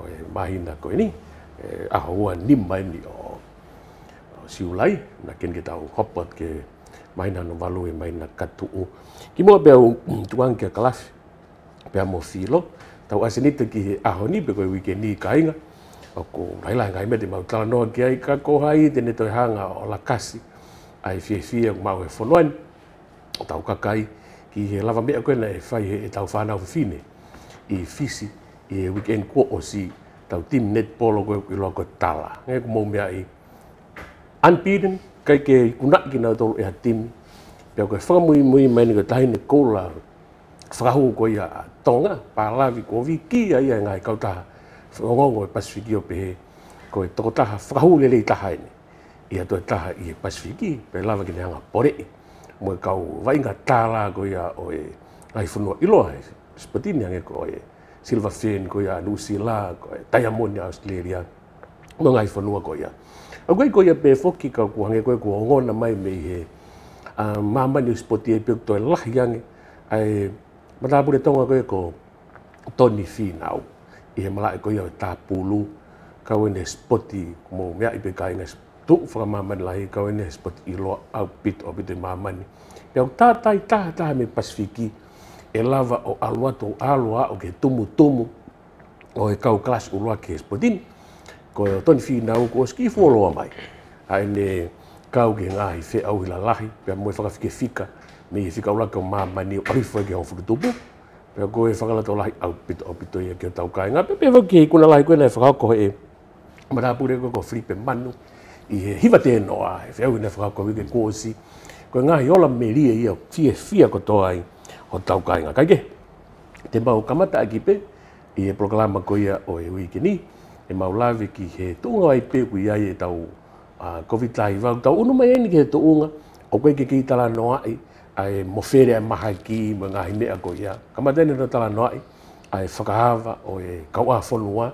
nim bahinda ko ini ahua nimmain li o siulai nakin cái kopot ke mainan valu mainan katu kimo be tuang ke kelas be mo filo tau asini te ki ahoni be ko weekend ni kainga ko lai lai ngai mà de mau tala no ke ai ka ko hai de ne to hanga o la kasi ai fie fie mau e fonoan tau kakai cái he lava me ko na e fai e tau fa na fine e fisi i e weekend kua osi tau team netball o ko loa koe tala. Ngai ko mou mea an piden kai ke kunak ki nau tolu e tim pe ko koe mu mu mai ni koe tahi ni koula whakahu koe a tonga, ko kua wiki a ia ngai kautaha, whakongongo e Pasifiki o pehe, koe toko taha whakahu lele i taha ini. Ia tue taha i e Pasifiki, pe lawa ki ni hanga pore i. Mwe kau wainga tala koe a oe, ngai whunua iloa, spatini ange koe e silva fin ko ya lucy la ko tai amon ya australia no ngai fo nu ko ya a ko ya pe fo ki ka ko hange ko ko ngo na mai me he a mama ni spoti e pe to la yang ai mata bu de tong ko ko toni fin au i he mala ko ya ta pulu ka wen spoti mo ya i pe ka ngai tu fo mama la he ka wen spoti i lo a bit of the mama ni ya ta ta ta ta me pasifiki e lava o alu to o o ke tumu tumu o e kau klas urua ke spodin. Ko e toni fi nau ko oski fuoloa mai. A ne kau ke ngahi fe au hila lahi, pia mo e whakafike fika, me i fika ura ke e o maa mani o arifu e ke hon whukutupu. Pia ko e whakala tau lahi au pito au pito ia ke o tau kai ngā. Pia pia ke kuna lahi koe na e whakako e marapure ko ko flipe manu i he hiva te noa, e whiau i ne whakako ke kōsi. Ko e ngahi ola me ria ia fie fia kotoa i o tau kāinga kaike. Te mau kamata aki pe, i e proklama koia o e wiki ni, e mau lawe ki he tūnga ai pe kui ai e tau COVID-19 vau, tau unu mai eni ki he tūnga, o koe ke ki tala noa ai, ai mofere ai maha ki, mo ngā himea koia. Kamata eni no tala noa ai, ai whakahava o e kaua whonua,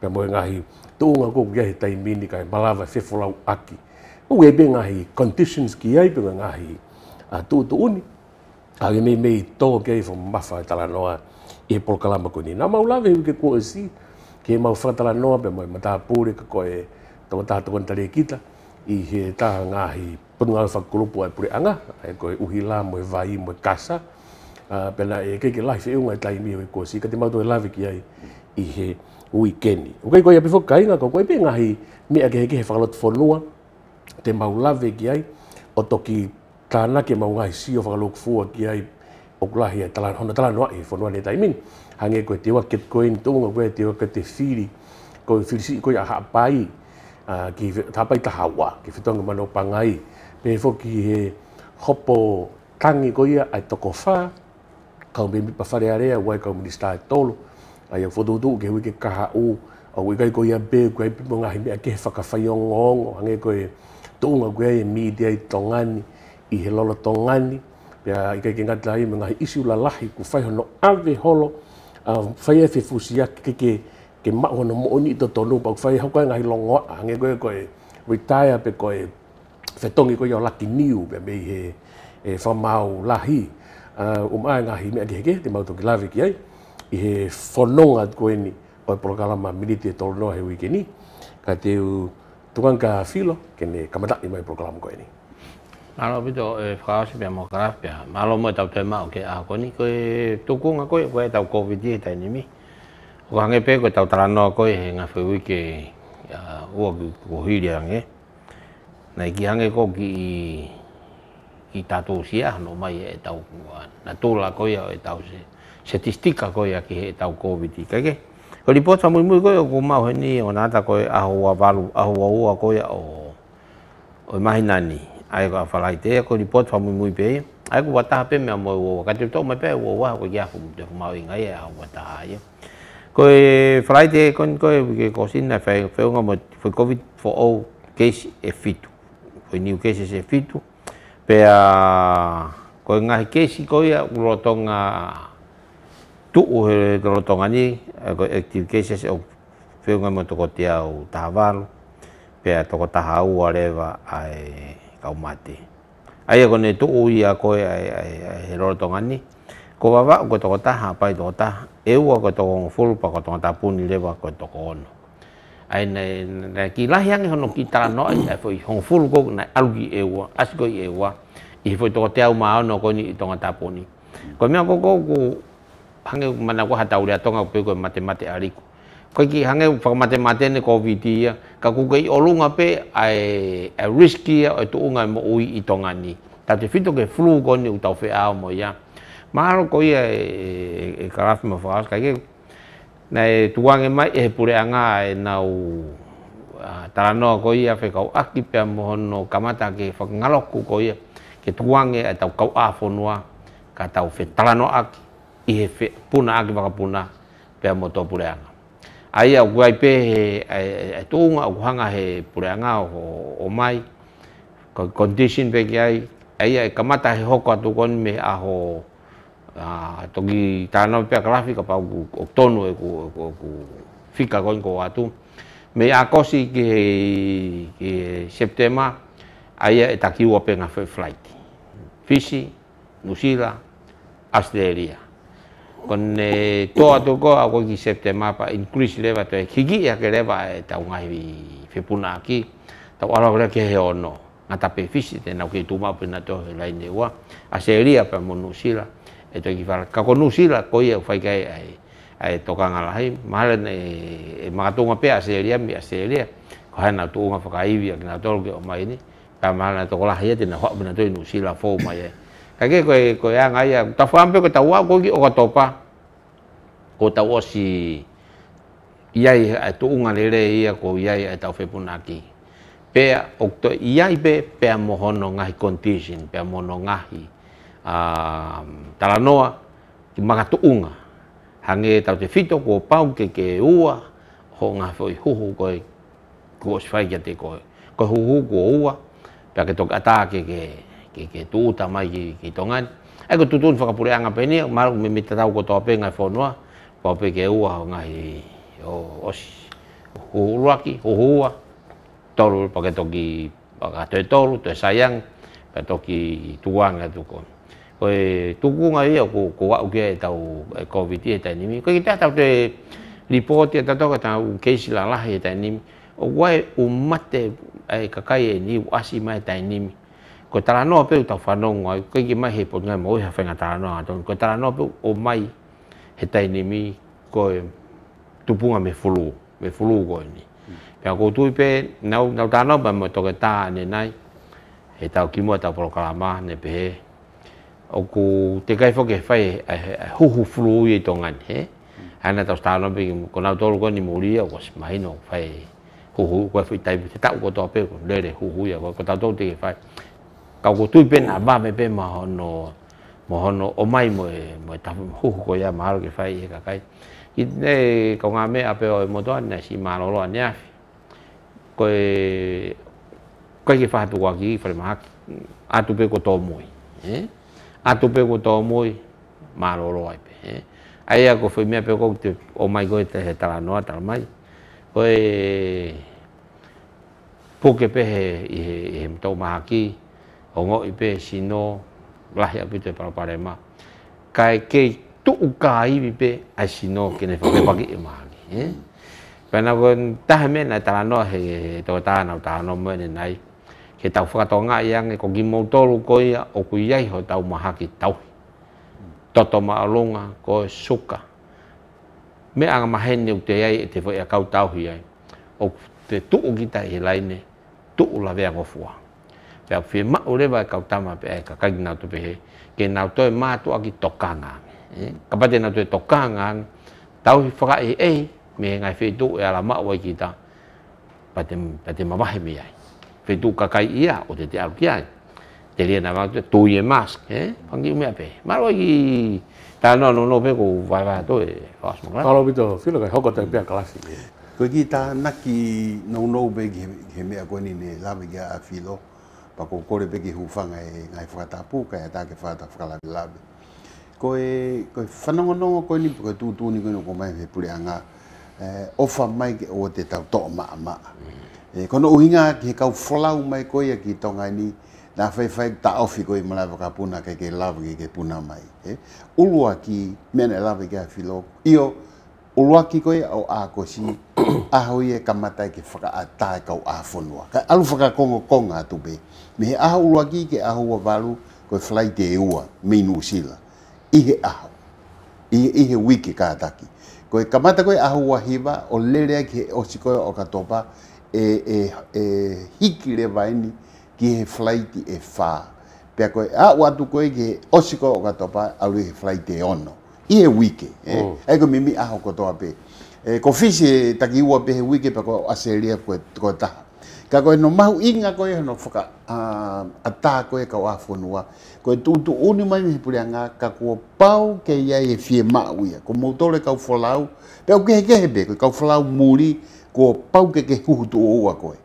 pe mo e ngā hi tūnga kō kia he tai mini kai malawa whefolau aki. Ko e be ngā hi conditions ki ai, pe ngā hi tūtu uni, Tāke mei mei tō kei whu mawha i e tala noa e polo kalama koni. Nā mau lawe hui ke kua si, ke mau whatala noa pe moi mataha pūre ka koe tamataha tukon tare kita i he taha ngāhi punu alfa kulupu ai pure anga, ai koe uhi lā moe vai moe kasa. Uh, pena e keke lahi whi e unga i e tai mei hui kua si, ka te mau tōi lawe ki ai i he ui keni. O kei koe apifo ka inga, ko koe pe ngāhi mea ke heke he whakalot whonua, te mau lawe ki ai o toki tana ke maungahi si o whakaloku fua ki ai okulahi ai tala, hona tala noa i e whanua ne taimini. Hange ko te wa ket koe ni tōunga koe te wa te whiri, koe whiri si koe a hapai, uh, ki hapai ta hawa, ki whetonga mano pangai. Pe fo ki he hopo tangi ko ya ai toko whā, kau me mipa whare area, wai kau minister ai e tolo, ai au whodoutu ke wi ke kaha o, au i kai koe ia be, koe ai pipo ngahi mea ke whakawhai o ngongo, hange koe tōunga koe ai e media i tongani, i he lolo tongani pia i kai ke ngata lai mga isi ula lahi ku fai hono ave holo a fai e fefusi ke ke hono mo oni to tonu pa fai hau kai e ngai longo a nge koe koe retire pe koe tongi koe o laki niu pe me he e mau lahi um ai e ngai me ke heke te mau toki lavi ki ai i he whanonga koe ni o e miniti e he ni, ka te u ka filo kene kamataki mai prokalam koe ni. Malo pito e whakao si pia mo karaf pia. Malo mo e tau tue mao ke a koni. Ko e tuku nga koi, ko e tau COVID-19 tai nimi. Ko hange pe ko e tau tala noa koi he nga whiwi ke ua ki kuhiri ange. Nei ki hange ko ki i tatu sia no mai e tau na tula koi e tau se. Statistika koi a ki he tau COVID-19 kai ke. Ko li pota mui mui koi o ku mao he ni o nata koi ahua valu, ahua ua koi o o mahinani. Ahua ua koi o mahinani. ai phải wa falai te ko ni pot famu mui pe ai ko wata pe me mo wo ka te to me pe wo wa ko ya ko te ngay wi ngai ya wata ya phải falai te kon ko ke ko sin na phải phải nga mo phải covid fo o case e fitu fo new cases e fitu pe a à, ko nga case ko ya rotonga tu o rotonga ni ko active cases o fe nga mo to có te au tawalo pe có ko tahau whatever ai kau mati. Ayah e kau neto ui aku heror tongani. Kau bawa kau toko tah apa itu tah? Ewu kau toko full pak kau toko tapun lewa kau toko ono. Ayah na na kila yang kau nuki tarano ayah foi hong full kau na alugi ewu asgo ewu. Ih foi toko tahu mau no kau ni toko tapun ni. Kau mian kau kau kau hangi mana kau hatau tonga kau kau e mati mati aliku koi ki hange whaka mate mate ne COVID ia, ka kuka i olunga pe ai, ai risk ia o tu unga mo ui i tonga ni. Ta te ke flu koni u tau whea o mo ia. Maharo koi ia e, e, e karafi ma na e tuange mai e he pure anga e na u uh, taranoa koi ia whekau aki pia mohono kamata ke whakangaloku koi ia ke tuang e tau kau a whonua ka tau tarano aki i fe whe, puna aki whakapuna pia mo tō pure anga. Aia au ai pe e tōnga a hanga he pureanga o, o mai condition pe ki ai ai kamata he hoko tu kon me a ho a toki tāna pe grafika pa ku oktonu e ku ku fika kon ko atu me a kosi ki ki septema ai e takiwa pe nga flight fisi nusila Asteria. kone toa tu ko a ki septe mapa increase leva to e kiki ya ke leva e tau ngai vi fepuna aki tau ala kore ke he ono nga tape fisi te nau ke tu mapa na to lai ne wa a se ria pa mo nusila e to ki Ka kako nusila ko ia ufai kai ai ai toka ngalahi mahala ne e makatunga pe a se ria mi a se ria ko hai na tuunga whakaivi a kina tolke o mai ni pa mahala na toko lahi e te na hoa mina nusila fo mai e Kage ko ko ya ngai ya ta fam pe ko ta wa ko gi o ka topa. Ko ta wa si ia i a e tu unga le re ko ia i a ta fe puna ki. Pe o to ia i be pe mo hono ngai condition pe mo no ngai. a tala noa ki maka tu unga. Hange ta te fito ko pau ke ke ua ho nga foi hu hu ko ko sfai ya te ko ko hu hu ko ua pe ke to ata ke ke ke ke tu tama ki ki tongan ai ko tutun fa kapure anga peni mar mi mi tau ko tope ngai fonua ko pe ke ua ngai o os huruaki huhua tolu pakai toki pakai tolu to sayang toki tuang tu ko koe tuku ngai ia ko ko wa uke e tau e covid ia e tani mi ko kita tau te report ia tau kata u case la la ia mi. o wai umat te ai kakai ni wasi mai tani mi ko tara no pe ta fa no ngoi ko ki mai he po ngai mo ha fenga tara no ko tara no pe o mai he tai ni mi ko e tu punga me fulu me fulu ko ni pe ko tu pe na na ta no ba mo to ta ne nai he ta ki mo ta pro kala ne pe o ku te kai fo ke fai hu hu fulu ye ton ngan he ana ta sta no pe ko na to ko ni muri ri o ko mai no fai hu hu ko fai tai ta ko to pe ko le le hu hu ya ko ta to te fai kau kau tui pen apa me pen mahono mahono omai mo e mo ta tapu huhu ko ya mahal ke fai e kakai i ne kau ngame ape o e motoa ne si mahalo lo ania ko e ko e ke fai tu kaki i fai mahak atu pe ko to moi eh? atu pe ko to moi mahalo lo ai pe eh? ai ako fai me ape ko te omai ko e te tala noa tala mai ko e Pukepehe i he, he, he mtou o ngō i pē sino lahi a pito e paraparei mā. Kai kei tu u kā iwi pē a sino kene whake paki e eh? māngi. Pena ko taha me nai tala noa he toko tāna o tāna noa mwene nai. Ke tau whakato ngā i ange ko ki mōtoro ko ia o ku iai ho tau maha ki tau. Toto maalunga ko suka. Me anga mahenne u te iai e te whai a kau tau hi iai. O te tuu ki tai he laine, tuu lawea ko fuanga. ka fi ma ule ba ka tama pe ka ka na to pe ke na to ma to ki tokanga eh, ka pa na to tokanga tau fra e eh, e eh, me ngai fe tu ya la ma wa kita patem patem ma bahe mi ai fe tu ka kai ia o te te au ki ai te le na ma tu ye mas eh pangi me pe ma wa ki ta no no no pe ko va va to e os mo ka lo bito ka hoko te pe klasi ta na ki no no be ge ge ni ne la be ga filo pa ko kore peki hu fanga e ngai fata puka e tanke fata fala labe ko e ko fanong no ko ni ko tu tu ni ko ko mai he pure anga e, ofa mai ke o te tau to ma ma mm. e ko no uhinga ki ka fola u mai ko ya ki tonga ni na fai fai ta ofi ko i mala ka puna ke ke love ke ke puna mai e ulua ki mena love ke filo io ulua ki ko ya o a ko si e a ho ye ka mata ke fa ka ta ka u a fonua ka alu fa ka kongo konga tu be me he aha uruaki ke ahua valu koe fly te ua me New Zealand. Ihe he aha. I, i he wiki kātaki. Koe kamata koe ahua hiva o lerea ki he osikoe o katopa e, e, e hiki re vaini ki he flight e whā. Pea koe a watu koe ki he osikoe o katopa alu he flight te ono. Ihe wiki. Eh? Mm. Oh. Eko mimi aho katoa pe. Eh, e, ko fisi ua pe he wiki pe ko aseria koe, koe taha. ka koe no mahu inga koe no whaka uh, atā koe ka wā whanua. Koe tūtu unu mai mihi pule anga ka kua pau ke ia e fie māuia. Ko mautore kau whalau, pe au kehe kehe pe, koe kau whalau muri, kua pau ke ke huhutu o ua koe.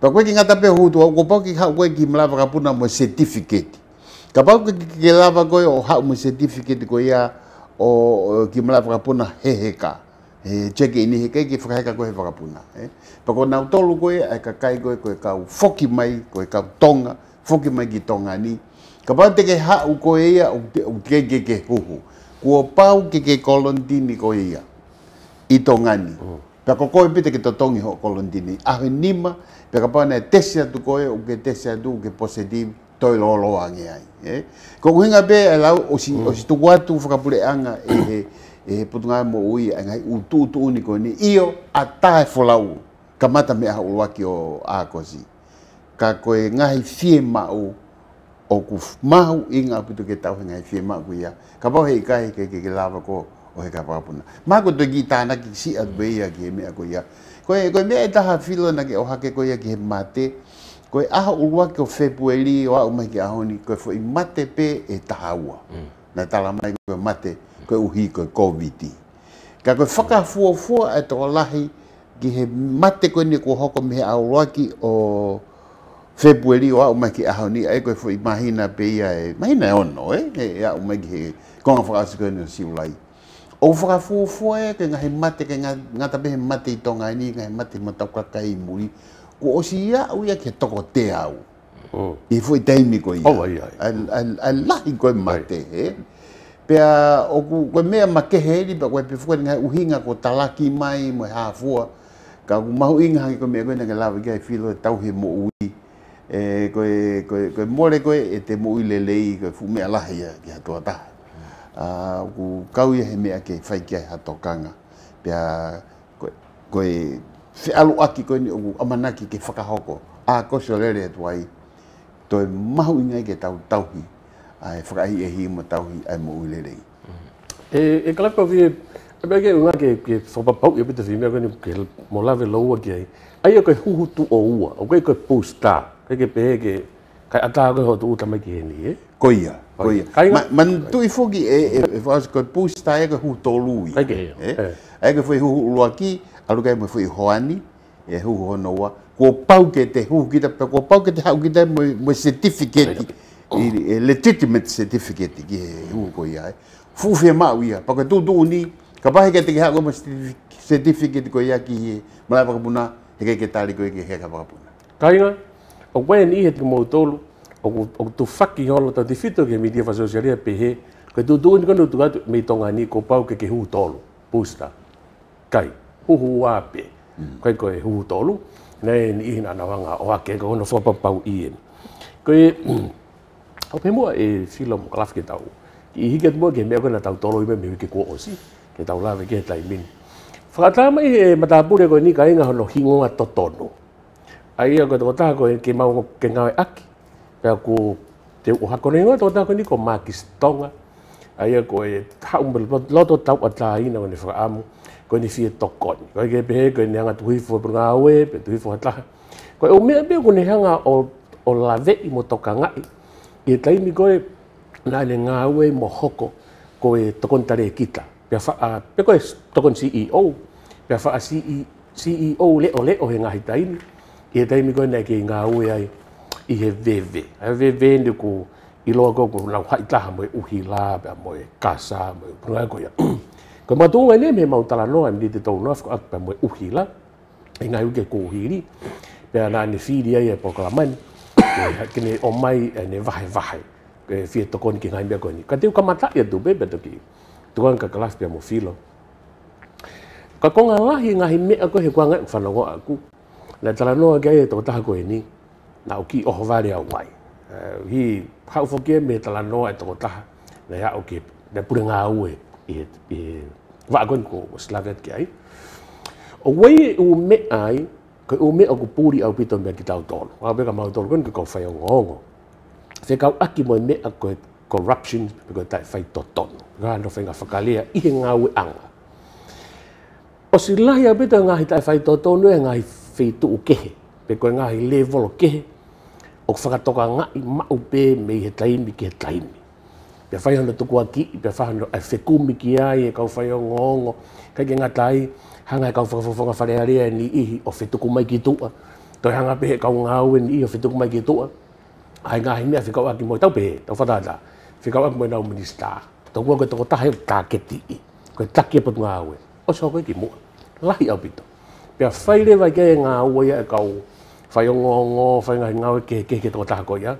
Pa koe ki ngata pe huhutu au, kua pau ke hau koe ki mlawa ka puna mo certificate. Ka pau ke ke ke lawa koe o hau mo certificate koe ia o, o ki mlawa ka puna hehe ka. He e eh, cheke ini he kai ki fuka heka koe whakapuna. E. Eh? Pako na utolu koe, ai ka kai koe koe kau foki mai, koe kau tonga, foki mai ki tonga ni. Ka pau te ke hau koe ia, u ke ke ke huhu. Kua pau ke ke kolontini koe ia, i tonga ni. Mm. Pako koe pita ki totongi ho kolontini. Ahu nima, pako pau na tesi atu koe, u ke tesi atu, u ke positive, toi lolo ai. Eh? E. Ko uhinga pe, alau, osi, osi tuku atu whakapure anga, e he, e putunga mo ui a ngai utu utu uni ko ni io a tae folau ka mata mea uluaki o a kosi ka koe ngai fie mau o ku mahu i ngā putu ke tau ngai fie mau ku ia ka pau hei kai ke ke, ke lava ko o he ka pāpuna. Mā ko tuki tāna ki si atbeia ki he mea ko ia. Koe, koe mea e taha filo na ke o ohake ko ia ki he mate, koe aha urua ko fe whepueli o au mai ki ahoni, koe fo i mate pē e taha ua. Mm. Na tala mai ko mate koe uhi koe COVID. Ka koe whakafua fua e tō lahi ki he mate koe ni kua hoko mehe auroaki o Februari o au maki ahau ni e koe fui mahina pe ia e mahina e ono e e au maki he konga whakasi koe ni o siulai. O whakafua fua e koe ngahe mate koe ngata mehe mate i tonga e ni ngahe mate mo tau kakai i muri ko o si ia au ia ke toko te au. Oh. I fui teimi koe ia. Oh, ai, ai. A, lahi koe mate, he? Oh, pea o ku ko me ma ke he ni pa ko ni u hinga ko talaki mai mo ha fu ka ku ma hinga ha ko me ko na la ga fi lo e tau he mo ui e ko ko ko ko e te mo ile le i ko fu me ala he ya ya to ta a ku ka u he me a ke fai ke ha to kanga pea ko ko se alu aki ko ni u amanaki ke fa hoko a ko so le le to ai to e ma hinga ke tau tau ai whakai e hi ma tau hi ai mo ulerei. Eh, eh, e, e kala kau vi e mea ke unga ke, ke sopa pau e pita si mea kani ke mo lawe laua ki ai. Ai e koe huhu tu o ua, o koe koe posta, koe ke pehe ke kai ata koe ho tu utama ki heni e? Eh? Koe ia, koe ia. Ma, man tu i foki e, e, e whaas koe posta e koe huhu tolu i. Ai ke ia. Ai koe whai huhu uluaki, aru kai mo hoani, e huhu hono ua. Ko pau ke te huhu kita, ko pau ke te hau kita mo certificate. Oh. i le eh, legitimate certificate ki he hua koi ai. Fuu fia mau ia, paka tū tū ni, ka pahe kete ki hako ma certificate koi ia ki he, malai paka puna, heke ke tāli koi ki he ka paka puna. Kainga, o wain i he tika mau tōlu, o tu whaki holo tā te fito ke media whasosiaria pe he, ka tū tū ni ko tu ga mi tonga ni ko pau ke ke hu tōlu, pūsta. Kai, hu hu wāpe, mm. kai koe hu tōlu, nei ni ihina nawanga o ake, pa pau i e ko e Tau pe mua e whila mo kalafi ke tau. I hike mua ke mea kona tau tolo ime mewe ke kua osi. Ke tau lawe ke tai min. Whakatama i e matapure koe ni ka inga hono hingonga totono. A i a koe tō tā koe ke mau ke ngawe aki. Pea ko te uhakone ingoa tō tā koe ni ko makis tonga. A i a koe taumbe loto tau atā ina wane whakaamu. Koe ni fie tokoni. Koe ke pehe koe ni hanga tuhifu e brunga awe, pe tuhifu hataha. Koe o mea mea ni hanga o lawe i mo toka ngai e taimi koe nā le ngā ue mo hoko ko e tokon tare kita. Pia wha, uh, pe koe tokon CEO, pia wha CEO e leo leo he ngahi taimi, e taimi koe nā ke ngā ue ai i he veve. A veve ni ko i koe ko nā haitaha mo e uhi lā, pia mo e kasa, mo e prua koe. ko mā tō ngai ne me mau tala noa, mi te tau noa, pia mo uhi lā, ngai uke kōhiri, pia nā ne whiri ai e pokalamani. cái này ông kini omai ene vai vai ke fie tokon ki ngai biakoni ka teu kamata ya tu bebe to ki tuan ka kelas pia mo filo ka konga la hi ngai me ako he kwanga fano aku la tala no ga ye to ta ko ni na uki o hova le wai hi how forget me tala no ai to ta na ya uki da pura nga we e e con kon ko slavet ki ai o wei u me ai Ko o me aku puri au pito me ki tau tolo. Wa beka mau tolo kwenke kou whai o ngongo. Se kau aki moe me a koe corruption pe koe tai whai to tono. Ngā no whenga whakalea ihe ngā ue anga. O si lahi au pito ngā hi tai whai to tono e ngā hi whetu u kehe. Pe koe ngā hi level o kehe. O ku whakatoka ngā i mau pe me he taimi ki he taimi. Pe whai hana tuku aki, pe whai hana ai whekumi ki ai e kau whai o ngongo. Kei ke ngā tai, hanga ka fa fa fa le ale ni i o fe tuku mai ki tua to hanga pe ka un hau e ni i o fe tuku mai ki tua ai nga hi me fe ka wa e e. ki mo tau pe tau fa da fe ka wa mo na minista to ko ko to ta he ta ke ti i ko ta ke po nga we o so ko ki mo la hi abito pe fa ile va ke nga we ya ka u fa yo ngo ngo fa nga nga ke ke ke to ta ko ya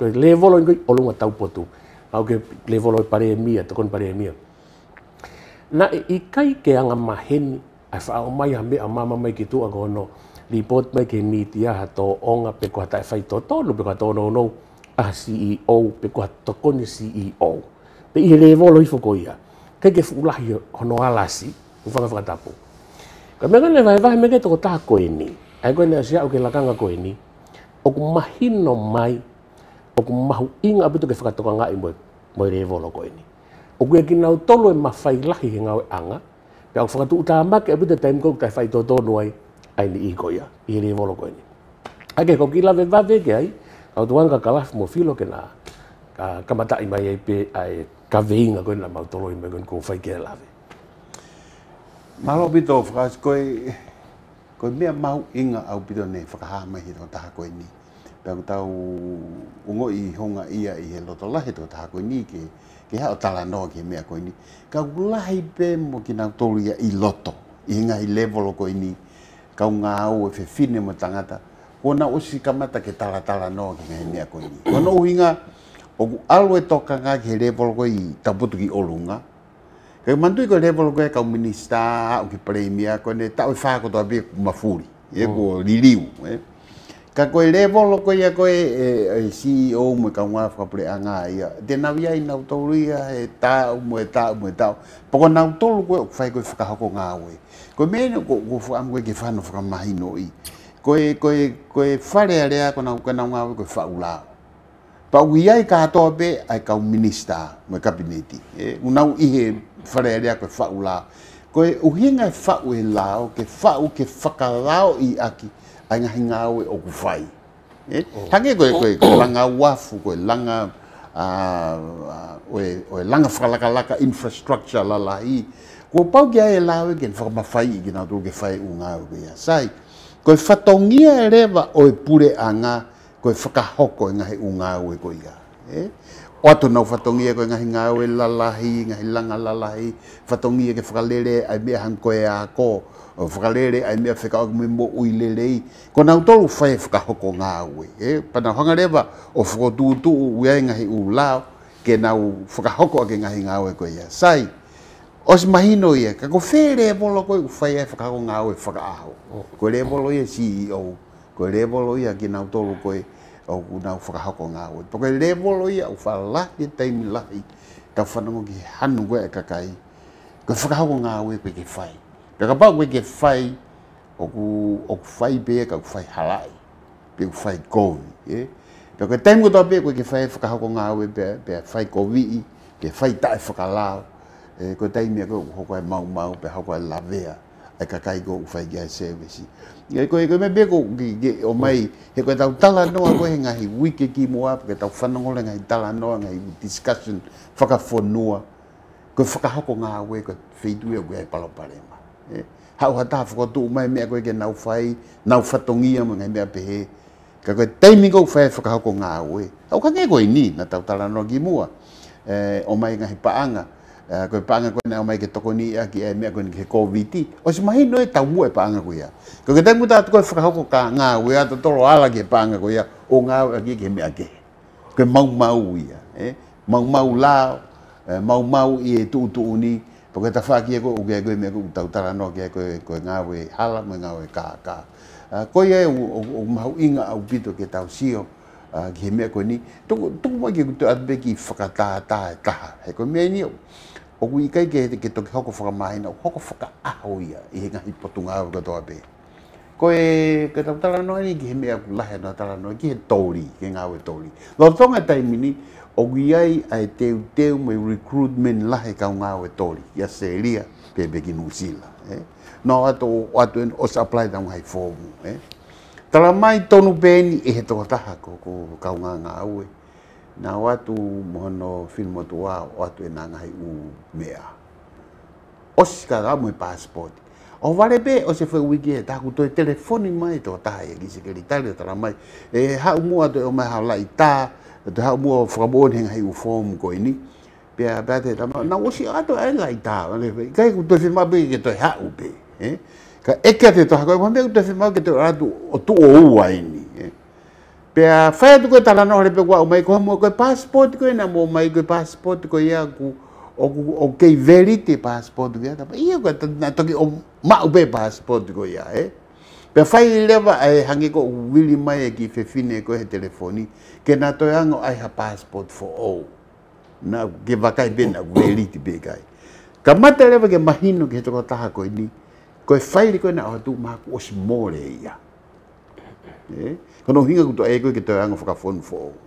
ko le volo ko o lo tau po tu au ke le volo pare mia to kon pare mia na i kai ke anga maheni fa o mai hambe a mama mai ki tu a gono li pot mai ke ha onga pe ko ta fai to to pe ko to no no e e a CEO pe ko to kon CEO pe i le lo i foko ia ke ke fu lahi ono alasi u fa fa tapo ka me ngale vai vai me ke to ta ko ini ai ko ne sia o ke lakanga ko ini o ku mahino mai o ku mahu inga pe to ke fa to nga i mo mo le lo ko ini o ku ke na tolo e mafai lahi ngau e anga Te au whakatu utāma ke apu te taimko tai whai tō tōnu ai, ai ni i koia, i ni wolo koe ni. Ake ko ki lawe wawe ke ai, au tuanga ka laf mo filo ke nā, ka kamata i mai ai pe ai ka veinga koe na mautolo i mai koe ko whai ke lawe. Malo pito whakas koe, koe mea mau inga au pito ne whakaha mai hi tō taha koe ni. Pea tau ungo i iya ia i he loto lahi tō taha koe ni ke, ke ha tala no ke me ko ni ka gula hai pe mo ki na tolu ya i loto i nga i level ko ni ka nga o fe fine mo tangata ko o si kamata ke tala tala no ke me me ko ni ko no nga o alu e toka nga ke level ko i taputu ki olunga ke mantu ko level ko ka minister o ki premia ko ne ta e o fa ko to be mafuri e ko liliu mm. eh ka koe levo lo koe ia koe e, e CEO mo ka ngā whakapure a ngā ia. Te nau iai nau tauru ia e tau mo e tau mo e tau. Pako nau tolu koe o whai koe whakahoko ngā oe. Koe mene ko, ko koe ke whanu whakamahi no i. Koe, koe, koe whare a rea kona koe nau ngā oe koe whaula. Pa ui ai ka hatoa pe ai kau minister mo e kabineti. E, unau ihe whare a rea koe whaula. Koe uhinga e whau e lao, ke whau ke whakalao i aki anga hinga awe o kufai. Eh? Oh. koe koe koe oh. langa wafu, koe langa uh, uh, langa whakalakalaka infrastructure la la i. Ko pau e ki ae lawe ken whakamawhai i gina tūke whai u ngā uke ia. Sai, koe whatongia e rewa o e pure a ngā koe whakahoko i ngahi u ngā uke koe ia. Eh? O atu nau whatongia koe ngahi ngā uke la la i, ngahi langa la la i, whatongia ke whakalere ai mea hang koe a koe o whakarere ai mea whekao ki mo ui lelei. Ko nau tolu whae whakahoko ngā ue. E, pana whangarewa o whakotutu ui ai ngahi u lao ke nau whakahoko ake ngahi ngā ue koe ia. Sai, os mahino ia, ka ko where e bolo koe u whae e whakahoko ngā ue whakaaho. Ko re bolo ia CEO, ko re bolo ia ki nau tolu koe o ku nau whakahoko ngā ue. Ko re bolo ia u whalahi taimi lahi ka whanamo ki hanu koe e kakai. Ko whakahoko ngā ue pe ke whae. Peka pau koe ke whai, oku, oku whai be ka oku whai halai, pe oku go, kowi. Eh? Peka koe taimu kotoa pe koe ke whai whakahoko ngā ue pe, pe whai kowi i, ke whai tae whakalao. Eh, koe taimu ako ko hokoe mau mau, pe hokoe lavea, ai kakai ko oku whai gai sewesi. ko koe ko me be beko ki o mai, he koe tau tala noa koe ngahi ke ki moa, pe tau whanangole ngahi tala noa, ngahi discussion, whakafonua. Koe whakahoko ngā ko koe whaitu e koe ai palo parema ha o hata tu mai me ko ke nau fai nau u fatongi am ngai me ape ka ko taimi ko fai fo ka ko nga we au ka ngai ko ni na ta tala no gi mua eh o mai ngai paanga eh, ko paanga ko na o mai ke toko ni a ki me ko ni ke covid o si mai no e ta mua paanga ko ya ko ke taimi ta ko fo ka ka nga we a to tolo ala ke paanga ko ya o nga a ki ke me ake ko mau mau ya eh mau mau la eh, mau mau i e tu tu ni Porque ta faki e ko u ge e me ku ta ta no ge ko ko nga hala me nga we ka ka. Ah, ko ye u u ma u inga u pito ke ta sio ge ah, me ko ni. Tu tu mo ge ku ta ki faka ta ta ta. He ko me ni. O ku ikai ke ke to hoko faka mai no hoko faka a o ia i nga i potu nga u ko to ape. Ko e ke ta ta no ni ge me ku la he no ta no ge tori ke nga we tori. Lo tonga taimini ni o guiai a teu teu me recruitment lahe ka unga o e tori, ia se elia pe beki nusila. Eh? No ato, ato en os apply ta unha i fomu. Eh? Tala mai tonu peni e he toka taha ko, ka unga unga aue. Na watu atu mohono filmo tu a o atu en u mea. Osi ka gamu i passporti o vale be o se foi wiki e taku to telefoni mai to ta e ki se ke litali ta la mai e ha mo ato o mai ha la ita de ha mo fra bon hen hai u ko ini pe a bate ta na o si ato e la ita vale be kai ku to se ma be ke to ha u eh ka e ke te to ha ko me ku to se ke to ra tu o tu o u ini. ni pe a fa tu ko ta la no le pe mai ko mo ko passport ko na mo mai ko passport ko ya ku o o ke verite passport ya ta i ko na to o ma ube passport ko ya e eh? pe fai leva e eh, hangi ko wili mai e ki fefine ko he telefoni ke na to yango ai ha passport for all na ke vakai be na verite be kai ka ma te leva ke mahino ke to ko ta ko ni ko fai ko na o tu ma ko smore ya e eh? ko no hinga ko to e ko ke to yango fo ka phone for all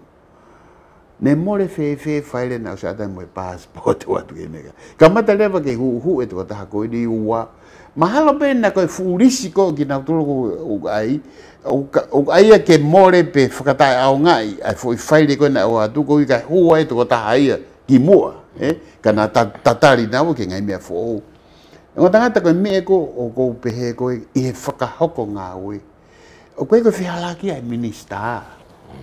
ne more fe fe faile na sa dai moe passport wa tu ene kama ta leva ke hu hu eto ta ko ni uwa. mahalo pe na ko furisi ko ki na tolo ko ai o ai ke more pe fakata au ngai ai foi faile ko na wa tu ko ka hu wa eto ta ai ki mo. eh kana ta tatari na wo ke ngai me fo e Nga tangata koe me ko o koe pehe koe i e whakahoko ngā ue. O koe koe ki ai minister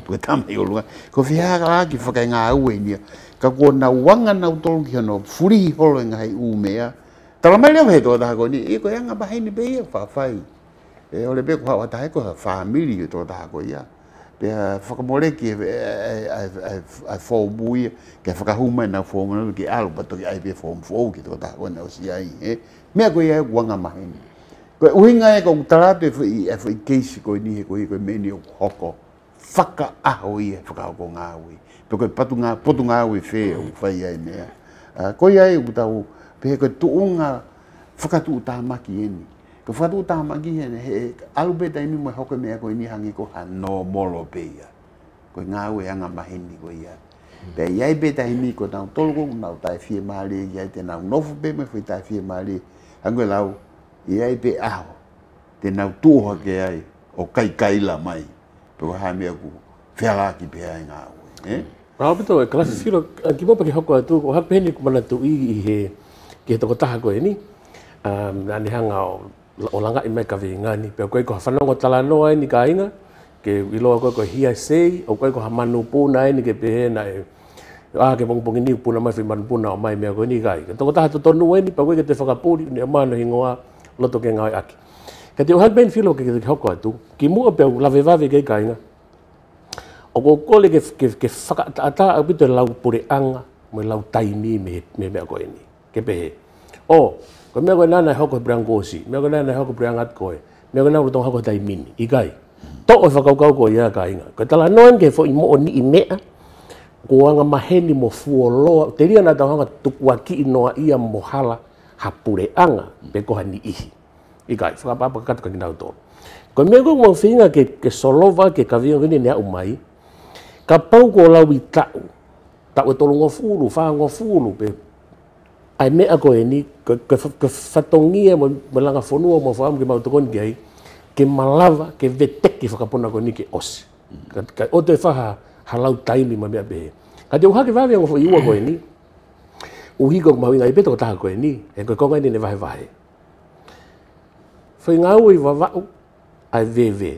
pe tama i olua ko fia ka ki fa kai nga u e ni ka ko na wanga na u tolu ki no furi holo e nga i u me ya tala mai le to da ko e ni i ko yanga ba ni be fa e ole be ko hawa ta ko family to da ko ya pe fa ko mole ki a fo bu ke fa ka hu me na fo ngo ki alu pa to ki ai be fo fo ki to da ko na si ai e me ko ya wanga ma ni Uhinga e kong e fwi kesi koi ni koi koi meni o hoko faka aho ia faka e, ko nga ui pe ko patu nga potu nga ui fe o fai mm. ai mea. Ah, ko ia i buta o pe ko tu unga faka tu ta ma ki en ko faka tu ta ma ki en he alu be dai mi mo e hoko mea ko i ni hangi ko ha no molo be ia ko nga ui anga ma hen ni ko ia pe ia be dai e mm. mi ko tau to ko na ta fie ma le ia te na no fu me fu ta fi ma le hangu lau ia be aho te na tu ke ai o kai kai la mai e waha mea ku whea ki pēha e ngā ue. Eh? Rao pito, e eh, klasi siro, eh, ki mōpaki hoko atu, o hape hene kumana tu i i he, ki he toko taha koe ni, um, nā ni hanga o, langa i mai kawe ngā ni, pia koe ko whanongo tala noa e ni ka inga, ke i loa koe koe hia sei, o koe ko hamanu pūna e ni ke pēhe na e, Ah, ke pong pong ini puna mai fi puna mai mea koe ni gai. Tungo taha tu tonu weni, pa koe ke te whakapuri, ni amana hingoa loto ke ngai aki. Ka te ohan pen whilo ke ke te hoko atu, ki mua peo lawe wawe ke kaina. O ko kole ke, ke, ke ata a pito lau pure anga, mo lau taimi me, mea koe ni. Ke pehe. O, ko mea koe nana hoko brang gosi, mea koe nana hoko brang at koe, mea koe nana hoko taimi ni, i kai. To o whakaukau koe ia kainga. Ko tala noen ke fo i mo o ni i mea, ko anga maheni mo fuoloa, te ria nata hanga tukua ki i noa ia mo hala hapure anga, ni ihi. pa pa ko me koe mo finga ke, ke solova, ke ka kawia ngini nea umai, ka pau ko lau wita tau, o to longo fulu fa ngo fulu pe. Ai mea koe ni, ke, ke, ke whatongia mo, mo langa fonu mo mo ke mautakoni ki gai ke Malava, ke ka pona ko ni ke Os. Ka, o te whaha halau taimi ma me be. Ka te uhake wāwea ngō whaiua koe ini, uhi kumawinga i peto ko tahu koe ini, e kau konga ni ne vahe vahe. Whai ngā ui wawau, ai vewe.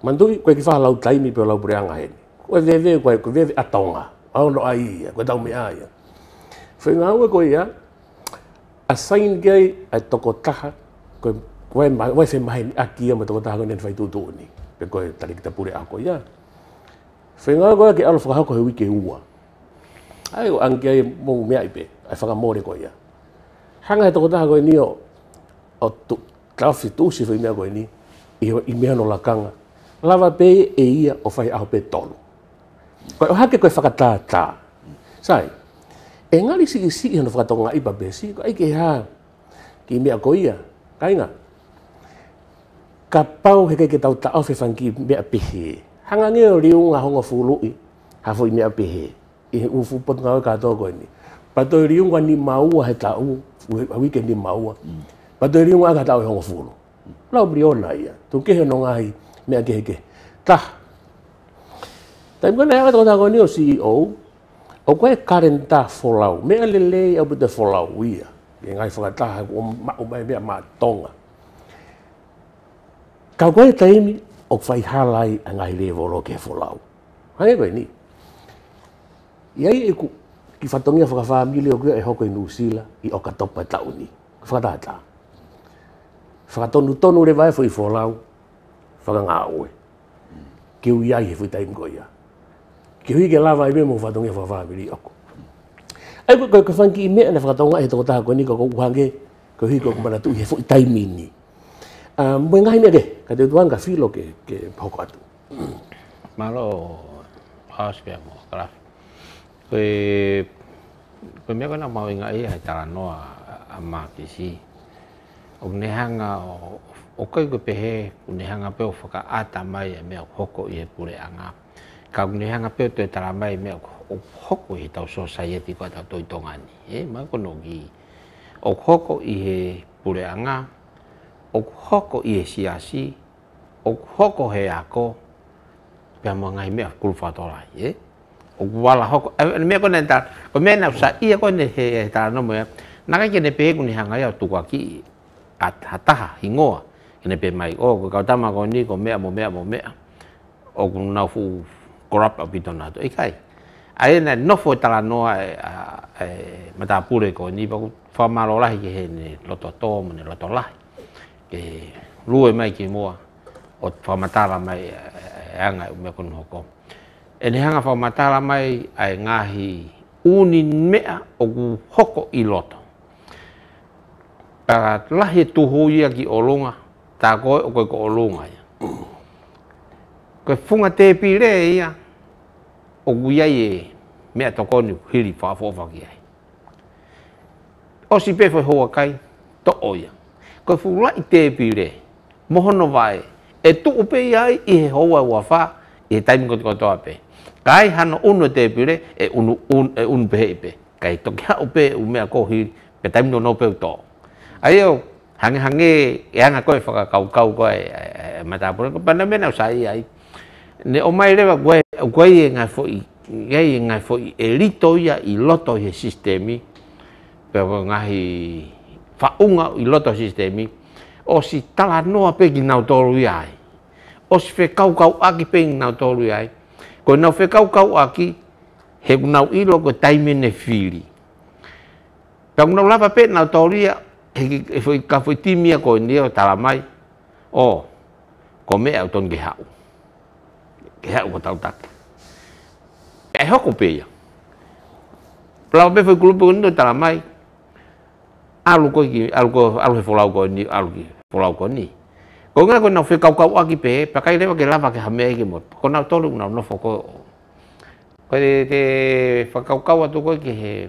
Mandui, koe ki whahalau taimi pe lau pureanga hene. Koe vewe koe, koe vewe ataonga. Aono ai ia, koe tau mea ia. Whai ngā ua koe ia, a sain gei ai toko taha, koe koe mai, wai whi mai aki ia ma toko taha koe nen whai tūtū ni. Pe koe tarikita pure a koe ia. Whai ngā koe ke alo whakahau koe wike ua. Ai o anke ai mō mea ipe, ai whakamore koe ia. Hanga he toko taha koe nio, o tu tau fi tu si fai mea koe ni, i mea no lakanga. Lava pe e ia o fai au pe tolu. Koe o hake koe whakatā ta. Sai, e ngari sigi i si i hana whakatau ngā iba besi, koe ai ke ha, ki mea koe ia, kainga. Ka pau heke ke tau tau fi fangi mea pihi. Hanga ngeo riu ngā honga fulu i, hafo i mea pihi. I ufu pot ngā oi koe ni. Pato i riu ngā ni maua he tau, hawike ni maua. Mm. Ma te ringa ka tau e hongo fulu. Lau pri ona ia. Tu kehe no ngahi me a kehe kehe. Ta. Ta imu kona yaka tako ni o CEO. O koe karen ta folau. Me a lele au pute folau ia. Ia ngai whakata ha o mai mea maa tonga. Ka koe taimi o whai halai a ngai le volo ke folau. Hane koe ni. Ia i e ku ki whatongia whakawha mili o kia e hoko i Nusila i o katopa tauni. Whakata hata. Whakata hata. whakatonu re vai whai wholau, whakangā oe. Kiu iai he whuitai mko ia. Kiu i ke lawa i me mō whatongi whawhawiri ako. Ai koe koe koe whanki i mea na whakatonga he toko taha koe ni koe koe kuhange, koe hui koe kumana tu i he whuitai mini. Ah, mwe ngai nere, ka te tuanga whilo ke, ke poko atu. Maro, hauspea mō, karafi. Koe, koe mea koe na mawinga i hai taranoa a mākisi. Mm. o nehanga o o kai ko pehe o nehanga pe o faka ata mai e me e o hoko i pure anga ka o nehanga pe te tara mai me o hoko i tau so sai e tiko ta toi tongani e ma ko no gi o hoko i he pure anga o hoko i e si asi o hoko he ako pe mo ngai me kul fa to rai e o wala hoko e, e me ko nen ta ko me na sa i ko ne he ta no mo na ka ke ne pe ko nehanga ya tu ki hataha, hingoa. Kene pe mai, o, oh, kau tama kau ni, kau mea mo mea mo mea. O, kuna nau fu korap au pito nga tu, ikai. Ae na fo e tala noa e, a, e, matapure kau ni, paku whamaro la ke he ne loto to, mo ne loto lahi. Ke rue mai ki mua, o whamatara mai e, e, e anga ume e kunu hoko. E ne hanga whamatara mai, ae ngahi uni mea o ku hoko i loto pa la he ia ki olonga ta o ko ko olonga ia ko funga te pi ia o gu ia ye me to ko ni hili fa ki ai o si pe fo kai to o ia ko fu la i te pi re vai e tu u ia i he ho wa wa i he taimi koto koto ape. Kai hana unu te pire e unu, un, e pehe ipe. Kai toki upe pe u mea kohi, pe taimi no no pe u toa. Ayo, hangi hangi, yang e aku efek kau kau kau, e, e, mata pun aku pandai mana usai ay. Ne omai leba gue gue yang aku i, gue yang aku i elito ya iloto ya sistemi, pero ngahi faunga iloto sistemi, osi talano apa gina utolu ya ay. Osi fe kau kau aki pe gina utolu ya ay. Ko na fe kau kau aki, he gunau ilo ko taimene fili. Pagunau lapa pe gina utolu ya ay. foi cà foi tí mía coi nío tà là mai ồ có mẹ ở tôn cái hậu cái hậu của tao tắc cái hốc của bia Plau pe foi grupo no tala mai. Alu ko ki, alu ko alu foi lau ko ni, alu ki, lau ko ni. Ko ngala ko na foi kau kau aki pe, pakai lewa ke lava ke hame ki mot. Ko na tolu na no foko. Ko te te fa kau kau atu ko ki he.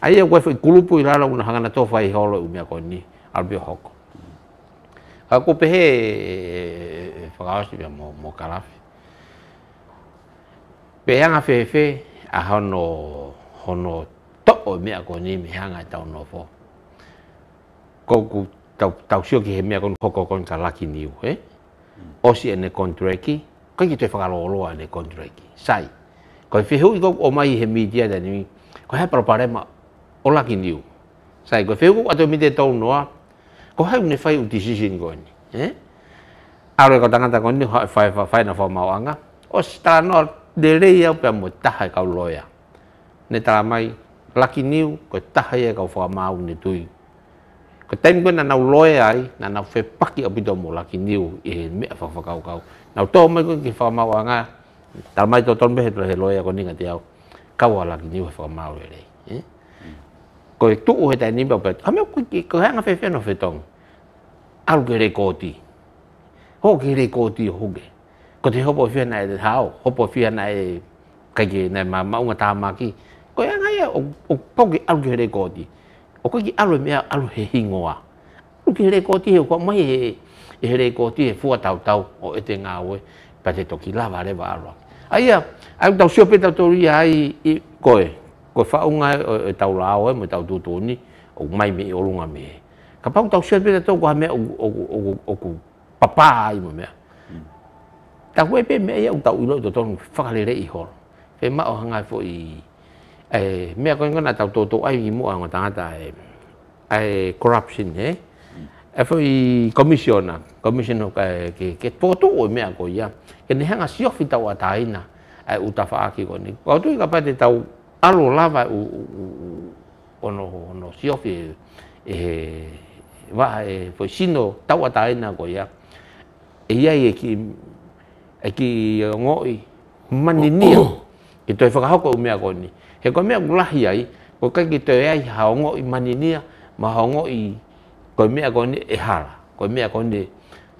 Aia koe whi kulupu ira e rara una hangana tō whai holo i mea koe ni, albio hoko. Ka ko pehe e whakaosi mo mō, mō karafi. Pehanga whewhe a hono, hono to'o mea koe ni mehanga tau no fō. Koku tau, tau sio ki he mea koe hoko koe ka laki niu, eh? mm. Osi ene kontreki, ko ki te whakaloloa ene kontreki, sai. Koe whihu i koe o mai he media tani, koe he parapare ma olaki niu sai ko feu ato mi te tau noa ko hai ne fai u decision ko ni eh are ko tangata ko ni hai fai fai na fa mau anga o sta no de le ya pe mo ta hai e ka loya ne ta mai laki niu ko ta hai e ka fa mau ni tui ko tem ko na na loya ai na na fe paki o bido mo laki niu e me fa fa kau kau na to mai ko ki fa mau anga ta mai to ton be he loya ko ni ngati au kau laki niu fa mau le ko e tu he tai nipa pe, a ko ki ko hanga fe feno fe tong. Alu ke rekoti. Ho ke rekoti ho ge Ko te hopo fe nai te hao, hopo fe nai ka ke nai ma ma unga ma ki. Ko ya ia o o po ke alu ke rekoti. O ko ki alu e me alu he hingoa. Alu ke rekoti he ko mai he e he rekoti he fua tau tau o ete nga we pa te toki lava re va alu. Aia, ai ta sio pe tau tori ai i koe koe whaunga e tau lao e, mo e tau tūtoni, o mai me i olunga me. Ka pau tau sia pe tau kua mea o ku papā i mo mea. Ta koe pe mea ia u tau ilo i tōtonu whakalere i hor. Pe ma o hanga fo i... E, mea koe ngana tau tōtō ai i mua ngā tangata e... Ai e, corruption, he? E fo i komisiona, komisiona ke... Ke, ke tōtō o mea koe ia. Ke nehenga siofi tau a tāina. Ai e, utafa aki koe ni. Kau tui ka pate tau alo lava u, u, u ono ono siofi e va e foi sino tau ata ina ko ya e ia e ki e ki ngoi manini oh, ki oh. toi fa ko me ko ni he ko me ngula hi ai ko ka ki toi ai ha ngoi manini ma ha ngoi ko me ko ni e hala ko me ko ni e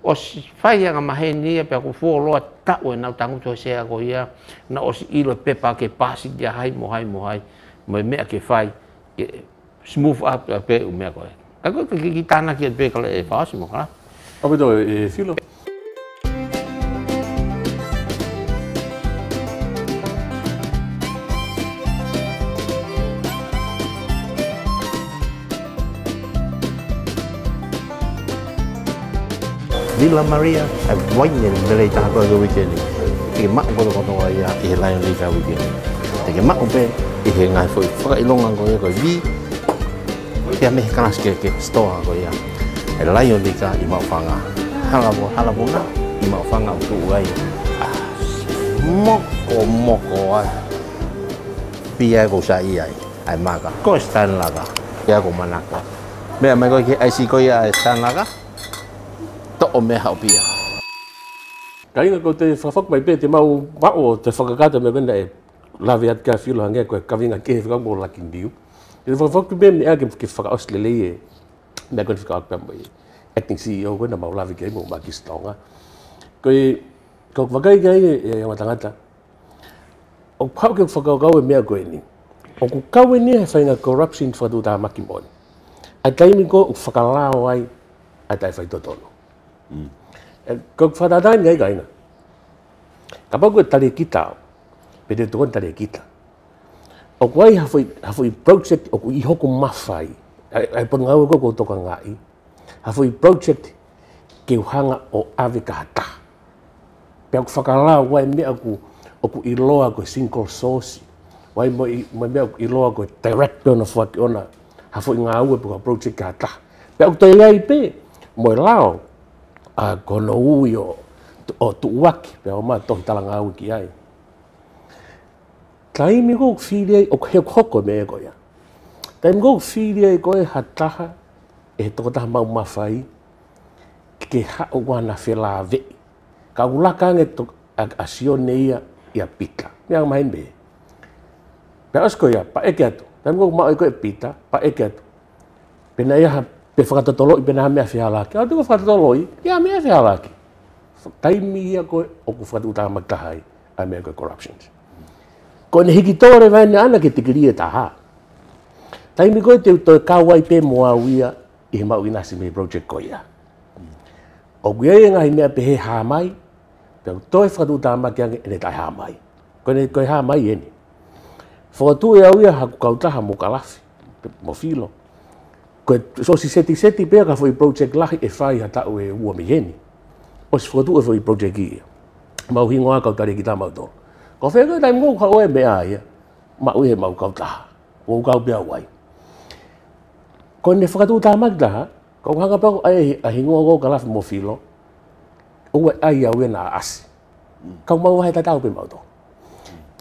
o si fai anga mahe ni e pia kufuo loa tau e nau tangu tue sea ko ya na o si ilo pepa ke pasi dia hai mo hai mo hai mo e ke fai ke smooth up a e pe u mea koe. Kako ke ki tana ki pe kala e fasi mo o Apo to e filo? Villa Maria e waine lelei tahakoa ke wikeni i ke mako koto koto ai a i he lai lei ka wikeni te ke mako pe i he ngai fwoi whakailonga à, ko e koe vi kia mehe kanas ke ke stoa ko ia e lai o lei ka i mau whanga halabu, halabu na i mau whanga o tuu ai moko moko ai pia ko sa i ai ai maka ko stan laga ia ko manako Mea mai cái ki aisi koe a stan laga to o me hau pia. Ka inga ko te whawhak mai pē te mau wao te whakakata me wenda e lawe at ka whilo hangia koe ka winga ke whika mō lakin diu. Te whawhak pē me ake ke whakaos lele e me koe whika akpea mo e acting CEO wenda mau lawe ke mō maki stonga. Koe kau wakai kai e yama tangata. O pau ke whakakau e mea koe ni. O ku kau e ni he whainga corruption whadu tā maki mōni. Ai taimi ko u whakalao ai ai tai whaitotono. Eh, ko whanatai ngai ngai gaina. Ka pāku e tare kita, pe te tōkan tare kita. O kuai hafu i project, o i hoko mawhai, ai pon ngau e ko ko toka ngai, hafu project ke uhanga o awe kata. Pe aku whakarā, wai me aku o ku i loa ko single source, wai mea ku i loa ko direct kona whaki ona, hafu i ngā ue puka project kata. Pe aku te lea pe, moe lao, a kono ui o, o tu uaki, pe o maa tohi talanga au ki ai. Ka imi kou kwhiri ai, o heo koko me e koia. Ka imi kou kwhiri ai koe ha taha, e toko taha mau mawhai, ki ke hao wana whela vei. Ka ulaka ange to a, a sio neia i a pita. Me au mahen behe. Pe asko ia, pa eke atu. Ka imi kou mao e koe pita, pa eke atu. Pena ia ha pe tolo i pena mea whihalake. Au tuka whakatatolo i, ia mea whihalake. Taimi ia koe o ku whakatuta amaktahai a mea koe corruption. Ko ne hiki tōre vaine ana ke te kiri e taha. Taimi ko te utoe kawai pe moa uia i he mau inasi mei project ko ia. O kuia e ngahi mea pe he hāmai, pe utoe whakatuta amaktahai e ne tai hāmai. Ko ne koe hāmai e ne. Whakatua e au ia haku kautaha mo kalafi, mo filo ko so si seti seti pe ka foi project lahi e fai hata o e ua mieni o si fotu e foi project i ma uhi ngoa kau tari ki tama to ko fe ko tai ngou ka oe me aia ma uhe mau kau ta o kau pia wai ko ne fokatu ta magda ko hanga pa ai a hingo go kala mo filo o ai au na as ka mau hai ta tau pe mau to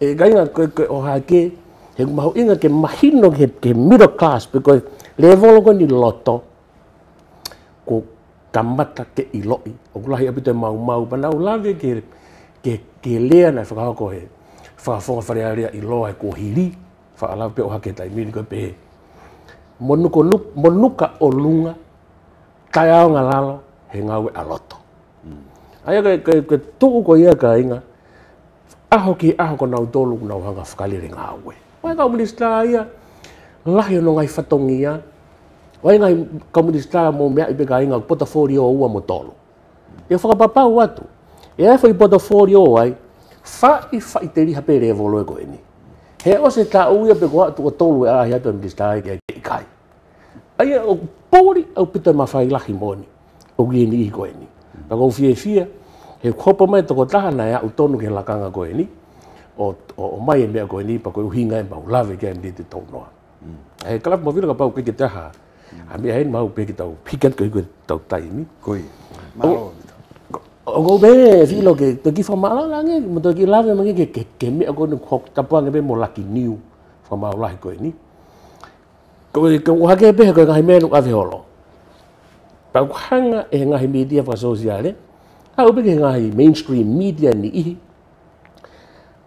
e gaina ko o ha ke he mau inga ke mahino ke ke middle class because le volgo ni loto ko tambata ke iloi o kula hi apite mau mau pa nau lave ke ke ke lea na fa ko he fa fo fa ria ria i loa e ko hili fa ala pe o hake tai mini ko pe monuko nu monuka o lunga kaya o ngalalo he ngawe a loto ai ke ke ke tu ko ia ka inga aho ki aho ko nau na nau hanga fa kali ringa awe wa ka minister lahi no ngai fatongia wai ngai community mo me ibe gai ngai portfolio wa mo tolo e fo papa wa tu e fa i portfolio wai fa i fa i te riha pere evo loego eni he o se ta uia pe goa tu o tolu e a hi atu ngi ke ke kai ai e o pori au pita ma fai lahi moni o gi i goeni pa go fie fie he kopa mai to kotaha na e ya u tonu ke lakanga goeni o o mai e me ko ni pa ko hinga e ba u lave ke ndi te tonu He eh, kalap mawina ka pau kiki taha. Ami a mau peke tau pikan ko ko tau tai mi. Koi. Ongo oh, oh, be fi lo ke te ki fama la lange mo te ki la ve mangi ke ke ke me ago no khok tapua ngi be mo laki niu fama la ko ni. Ko ke ko ha ke be ko ga himen no ka ve holo. Pa ku hanga e ngai media fa sosiale. Ha u be ke ngai mainstream media ni i.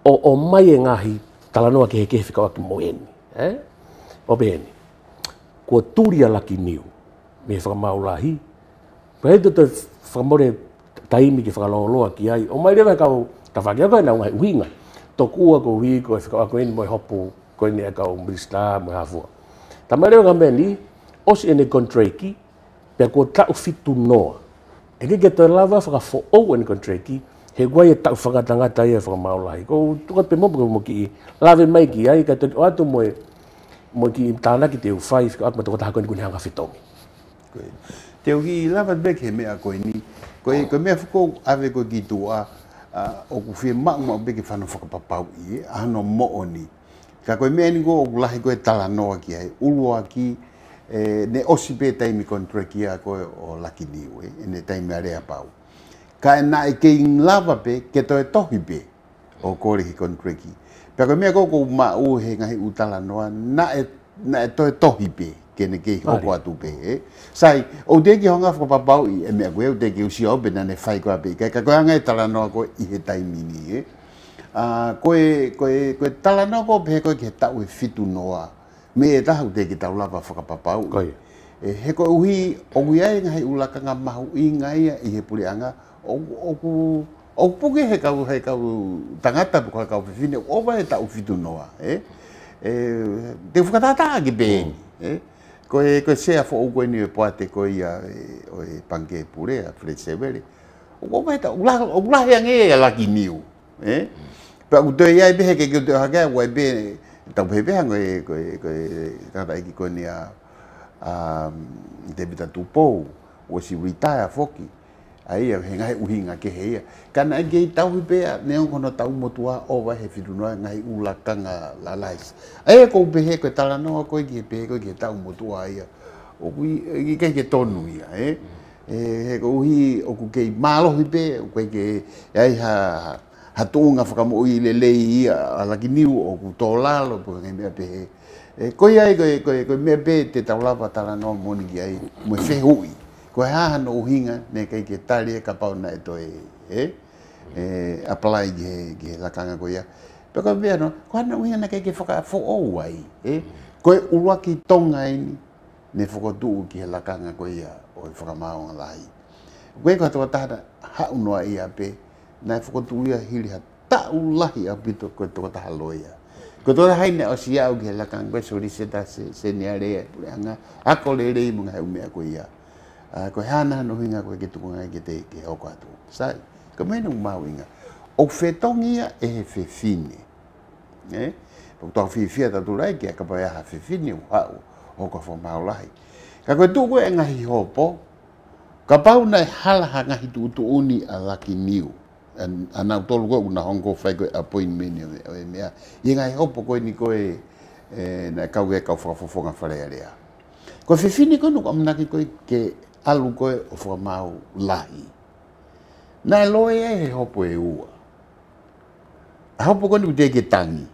O o mai e ngai tala no ke ke fi ka mo en. Eh? o bene ko turia la ki niu me fa ma hi pe de te fa more taimi ki fa lo ki ai o mai leva ka o ta fa ga na ngai winga to ku ko wi ko fa e ko ni mo hopu ko ni e ka o mrista ah, mo hafu ta mai leva ka me ni os in the country ki pe ko ta u fitu no e ke to lava fa fo o in country he guai e tau whakatangata ia whakamaulahi. Ko tukat pe mopo ki mo ki i lawe mai ki ai, ka tuk atu moe mo ki tana ki te u fai fika atma ta hakoni kuni hanga fitongi. Te u ki lava bek he mea koe ni, koe ko mea fuko ave ko ki tua o ku fie maa mao beke whanau whakapapau i e, mo oni Ka ko mea ni koe o kulahi koe tala noa ki hai, uloa ki, e, ne osi pe taimi kontra ki a koe o laki niu e, e, ne taimi area pau. Ka e na e ke in lava pe, ke to e tohi pe o ko ki kontra ki. Pea koe mea koko ma uhe ngahi utala noa, na e, na e tohi pe, kene ke hoko atu pe. Sai, o te ki honga fwa i, e mea koe, o te ki usi au bena ne fai koe pe, kai ka koe angai e tala noa koe i he taimini. koe, koe, koe tala noa koe pe, koe ke tau e fitu noa, me e taha o te ki tau lapa fwa papau. Koe. E he koe uhi, o ngui ai ngahi ulaka ngā mahu i ngai i he puri anga, o, o o puke he kau he kau tangata ko ka kau fine o ba eta u fitu noa e e te fukata ta ki be eh ko e ko se a fo ni e poate ko ia e, o e panke pure a fred severi o ba eta u la u la he ange la ki niu e pa u te ia be he ke u te ha ga o e be ta be be ange ko e ko ta ki ko ni a a debita tu pou o si retire foki ai e he ngai uhinga ke heia. Kana e gei tau hipea, ne on kono tau motua owa he whirunoa ngai ulakanga la lais. Ai e kou pehe ko tala noa koe ki he pehe koe tau motua ia. Oku i kei ke tonu ia, eh? e. ko kou hi oku kei malo hipe, oku e kei ai ha hatunga whakamu ui lelei ia alaki niu oku tō lalo koe ngai mea pehe. E ko ai ko koe, koe, koe mea te tau lapa tala noa moni ki ai, mwe fe ia ko ha han uhinga ne kai ke tali e ka pau na to e e apply ge ge la kanga ko ya pe ko ve no ko han uhinga ne kai ke foka fo o wai e ko ulwa ki tonga ini ne foko tu ki la kanga ko ya o foka ma on lai ko ko to ta ha ha uno ai ape na foko tu ya hili ha ta ulahi apito ko to ta loya Ko tōra haina o siau ki he lakang koe sori se ta se, se nea rea pule anga. Ako le rei mga he umea koe ia uh, koe hana no hinga koe ke tukunga ke te ke hoko atu. Sai, ka mene u mau inga. O whetongia e he whewhine. Eh? Pa kutoa whiwhia tatu lai ke a ka pae aha whewhine u hau hoko fo maulahi. Ka koe tuku e ngahi hopo, ka pau nai halaha ngahi tu utu uni a laki niu. Ana utolu koe una hongko whai koe appointment o e, e mea. I ngahi hopo koe ni koe e, eh, na kau e kau whakafofonga wharea lea. Koe whiwhine koe nuk amnaki koe ke algo e o formau lahi. Na loe e hopo e ua. A hopo koni pute ke tangi.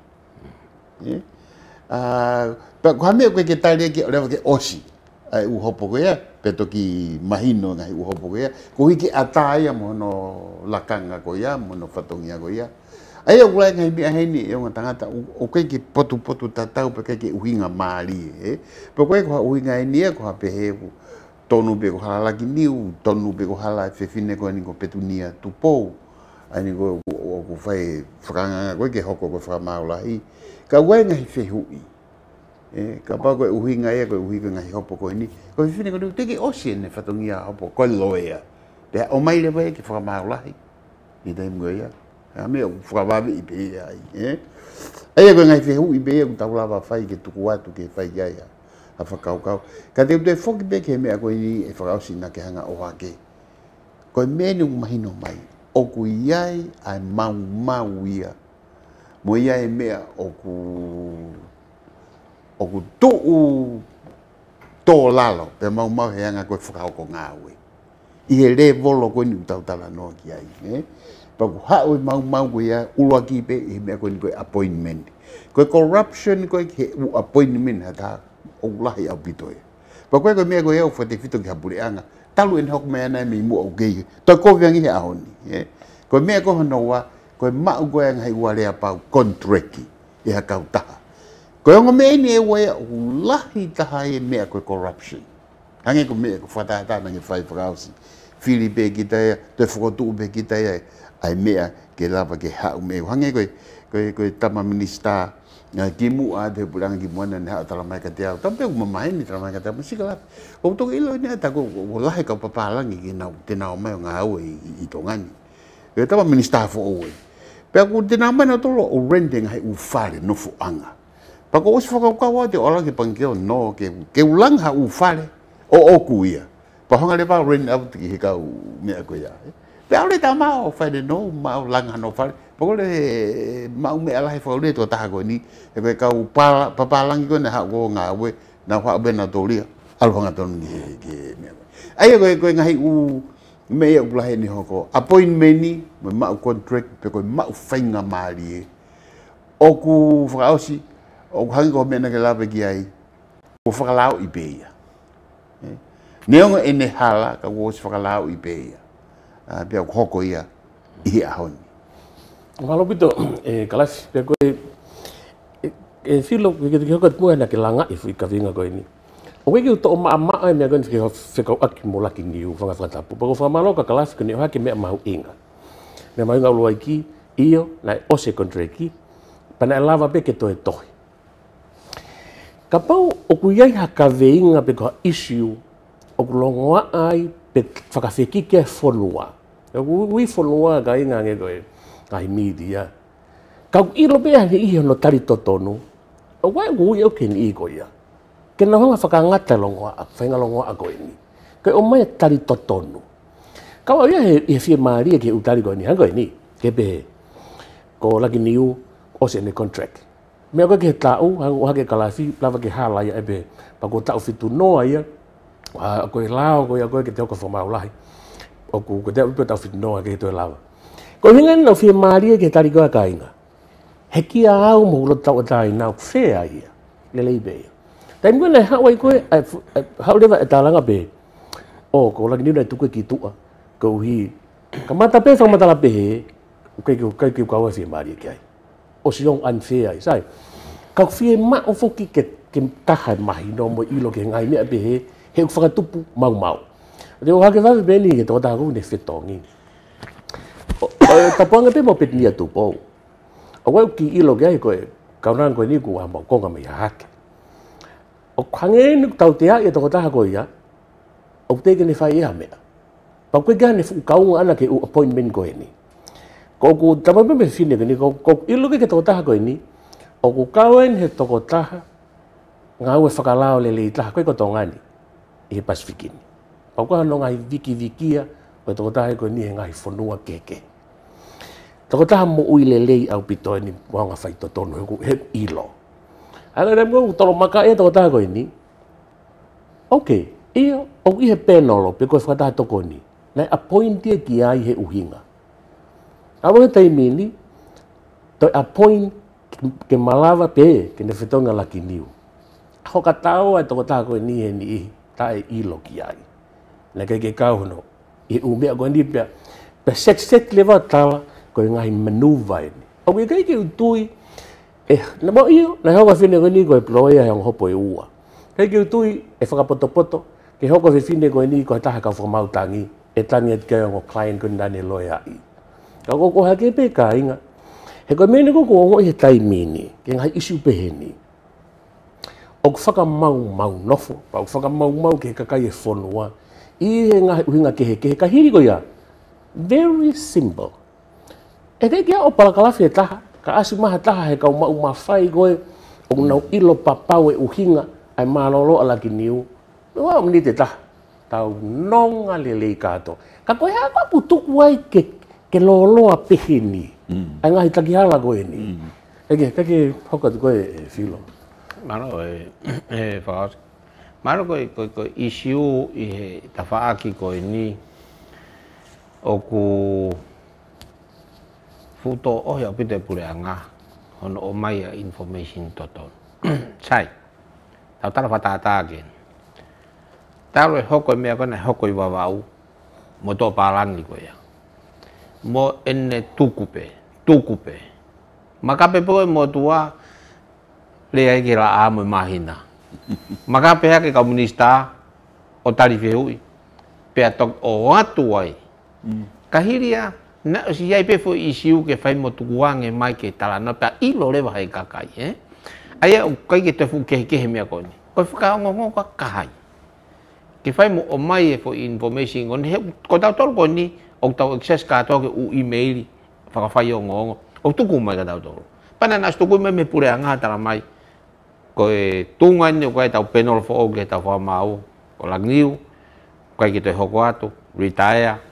pa kwa mea koe ke tari e ke olewa ke osi. Ai e u hopo koe ea, peto ki mahino ngai u hopo koe ea. Ko hiki atāia mono lakanga koe ea, mono fatongia koe ea. Ai au kulai ngai mea heni e onga tangata, o koe ke potu potu tatau pe koe ke uhinga maari. Eh? Pe koe koha uhinga e nia koha pehevu. tonu pe ko hala ki niu, tonu pe ko hala e fefine ko aniko petunia tupou, aniko o ko fai whakanga ngā koe ke hoko ko whakamau lahi. Ka wai ngahi whehui, e, ka pā koe uhi ngā ea koe uhi koe ngahi hopo koe ni, ko fefine ko niu teke osi ene whatungi a hopo, koe loea, pe o maile wai ke whakamau maula i tei mga ia, a me o whakamau i pe ia ai, e. Aia koe ngahi whehui pe ia ku taulawa whai ke tuku atu ke fai iaia. Ia a whakaukau. Ka te utoe whoki peke he mea koe ni e whakau si nake hanga o hake. Koe mene u mahino mai, o ku iai ai mau mau ia. Mo iai e mea o ku... o ku tuu tō lalo, pe mau mau he hanga koe whakau ko ngā ue. I he re volo koe ni utautala noa ki ai. Eh? Paku hao e mau mau koe ia ulua ki pe, he mea koe ni koe appointment. Koe corruption koe ke u appointment hatāko. ông la hi au bitoi pa koe koe mea koe au whate whito ki hapure anga talu en hok mea nai mi mua au gei toi ko vengi he ahoni koe mea koe hanoa koe mau koe anga hei warea pau kontreki e ha kau taha koe ongo mea ni e wea u lahi taha e mea koe corruption hange koe mea koe whataha tāna nge whai whakausi Filipe ki taia, te whakotu pe ki taia, ai mea ke lava ke hau mea. Hange koe, koe, koe tama minister kimu nah, ada pulang kimu mana na atala mai katia tapi aku memain ni tala mai katia mesti kelap untuk ilo iya, ni ada aku ulah ke papalang iki na tinau mai ngau i tongan ni eta pa minista fo owe pe aku tinau mai na tolo o rende hai u fare no fo anga pa ko usfo ka kawa de ola ke pangkeo no ke ke ulang ha u fare eh. o oh, o kuia iya. pa hanga le pa rend out ki ka me aku ya pe ale ta mau fare no mau lang ha no fare Pako le mau me ala he whakau le tō taha koe ni, e koe kau papalangi koe na hako ngā we, na whakau bena tō lia, aluhanga tonu ni he ke mea koe. Aia e koe koe ngahi u me ia ukula he ni hoko, apoin me ni, me mau contract, pe koe mau whainga maari e, oku whakaosi, oku hangi koe mea na ke lape ki ai, o whakalao i ne eh? Neonga ene hala, ka kua osi whakalao i beia, ah, pia ko ia, i a honi. Ngalopi to eh, kalas pe koe e eh, filo eh, ke ke hokat mo na ke langa i fui kavinga ko ini. O ke to ma ma ai me gan ke fe ko ak mo la ki ni u fanga fanga tapu. Pako fama lo ka kalas ke ni ha ke me ma u inga. Me ma inga lo ki io na o se kontra ki. Pana e lava pe ke to e tohi. Kapau o kuiai ha ka veinga pe ko issue o longoa ai pe faka feki ke folua. E ui folua ga inga nge koe. tai media. Kau ilo pia ni iyo no tari totonu. O wai wu iyo ken iko Ken Kena faka whakangata longoa a whenga longoa a koini. kau o mai tari totonu. Kau au ia he, he fie maaria ke utari koini hango ini. Ke be ko lagi niu o se ne contract. Me koe ke tāu, hango hake kalafi, lava ke hala ebe. Pako tahu fitu noa ia. Koe lao ko a ko ke te oka whamaulahi. O ku te au pe fitu noa ke te lawa. Ko hinga na whia Māria ke tari koa kāinga. He kia au mō lo tau atai nā whea ia. Le lei bē. Tai mga nei hawai koe, haurewa e tālanga bē. O, ko laki nina e tuke ki tua. Ko hi, ka mata pē sang matala pē he, kai kiu kai kiu kawa whia Māria ke ai. O an unfair ai, sai. Ka whia ma o foki ke ke taha mahi no mo ilo ke ngai mea pē he, tu whakatupu mau mau. Reo hake wawe bēni ke tō tākou ne whetongi. Reo tapanga pe mo pe ni atu po. O wai ki i loge ai ko e ka ran ko ni ku wa mo konga me hak. O kange ni tau te ai e to ta ko ia. O te ke ni fai ia me. Pa ku ga ni fu ka un ana ke u appointment ko ni. Ko ku tapa pe me fine ke ni ko ko i loge ke to ta ko ni. O ku ka wen he to ko ta ha. Nga u e whakalao le le i taha koe koto ngani i he Pasifikini. Pau kua hanonga i viki vikia, koe tōtahe koe ni he ngai whonua keke. Ke. Tako taha mo ui le lei au pito e ni wanga fai tono tonu heku heku ilo. Ala re mo utoro maka e tako taha koe ni. Ok, ia au ihe penolo pe koe whakataha toko ni. Nei appointia e ki ai he uhinga. A wanga tai mini, to appoint ke malawa pe ke ne whetonga laki niu. Ako ka tau tako taha koe ni he ni ihi, ta e ilo ki ai. Nei kei ke kauhono, i umea koe ni pia. Pe set set leva tala, ko i ngahi manuwa e ni. O kei kei kei utui, e, na mo io na hewa fine ko ni ko e ploi a yang hopo iua ua. Kei kei utui, e whakapoto poto, ke hoko fi fine ko ni ko e taha ka whamau tangi, e tangi at kei ongo klien kun dani loi a i. Ka koko hake pe ka inga, he ko mene koko ongo i he tai mini, ke ngahi isu pehe ni. O ku whaka mau mau nofo, o ku whaka mau mau ke ka kakai e whonua, i he ngahi uhinga ke he ke he kahiri ko ia. Very simple. E te kia o palakalafi e taha, ka asi maha taha he kau mau mawhai goe, o unau ilo papau e uhinga, ai malolo ala ki niu. Me wau mni te taha, tau nonga lelei kato. Ka koe hea kua putuku ai ke, ke loloa pehi ni, mm. ai ngahi taki hala goe ni. Mm. Ege, kake hoka tu koe e filo. E Maro e, e whaari. Maro koe, koe, koe, isiu i he tawhaaki koe ni, o ku... Oku puto o oh, ya pite pure anga on o mai information total. sai tau tala fata ta gen tau le hoko e me ko na e hoko i wawau mo to palan li ko ya mo enne tukupe tukupe makape po mo tua le ai kira a mo mahina makape ha ke komunista o tarife hui pe atok o atu ai mm. kahiria na si ai pe fo isi u ke fai mo tu guang e mai ke tala no pa i lo le vai ka kai e eh? ai u kai ke te fu ke ke he mea ko ni ko fu ka ngo ngo ka kai ke fai mo o mai e fo information on he ko ta tol ko ni o ta access ka to ke u email fa ka fai ngo ngo o tu ku mai ka ta tol pa na na stu me me pure anga ta mai ko e tunga ni ko e ta penol fo o ke ta fa mau ko e la ngiu kai e ke te hokoatu retire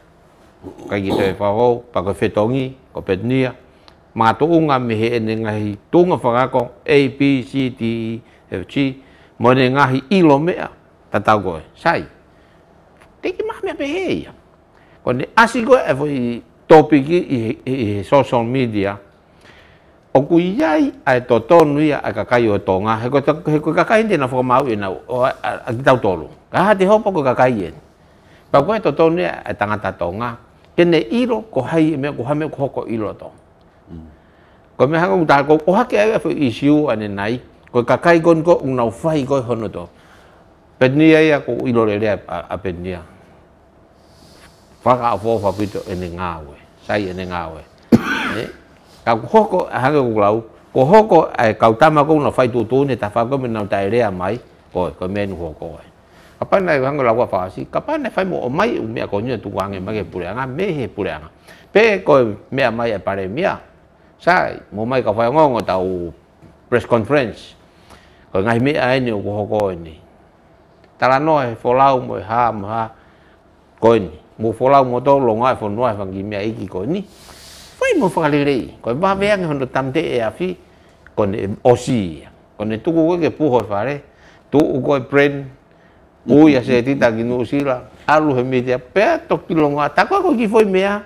kai kagi gitu te ya, whawau, paka whetongi, ka ya? petnia, unga mehe e ne ngahi tōnga ko A, B, C, D, E, F, G, mo ne ngahi ilo mea, ya, tatau koe, sai. Teki he pehe ko ne asi go e whai topiki i, i, i social media, o ku iai ai to nui a ka kai o tonga he ko he ko kai te na formau ina o a ki to tolu ka ha te hopo ko kakai e pa ko to ai tangata tonga cái này lo kene iro ko hai me ko hame ko ko iro to ko me ha ko ta có ko ha ke fo issue ane nai ko kakai gon ko un nau fai ko hono to penia ya ko iro le le a penia fa ka fo fa ấy ene ngawe sai ene ngawe ka ko ko ha ko lau ko có ko ai ka có ko na phải tu tu ne ta fa có mình na tài ere mai ko ko men ho ko ai kapa na hanga la kwa fasi kapa na fai mo mai u me ko nyen tu wange ma ke puranga me he puranga pe ko me mai e pare mia sa mo mai ka fai ngongo ta u press conference ko ngai me ai ni ko ko ni tala no e folau mo ha mo ha ko ni mo folau mo to lo ngai fo no ai vangi me ai ki ko ni fai mo fa le re ko ba ve ngai hondo tamte e afi con osi con tu ko ke pu ho fare tu ko brain Ui, a seti ta ki nuu sila. Alu he me tia, pea toki longa. Tako ako ki foi mea.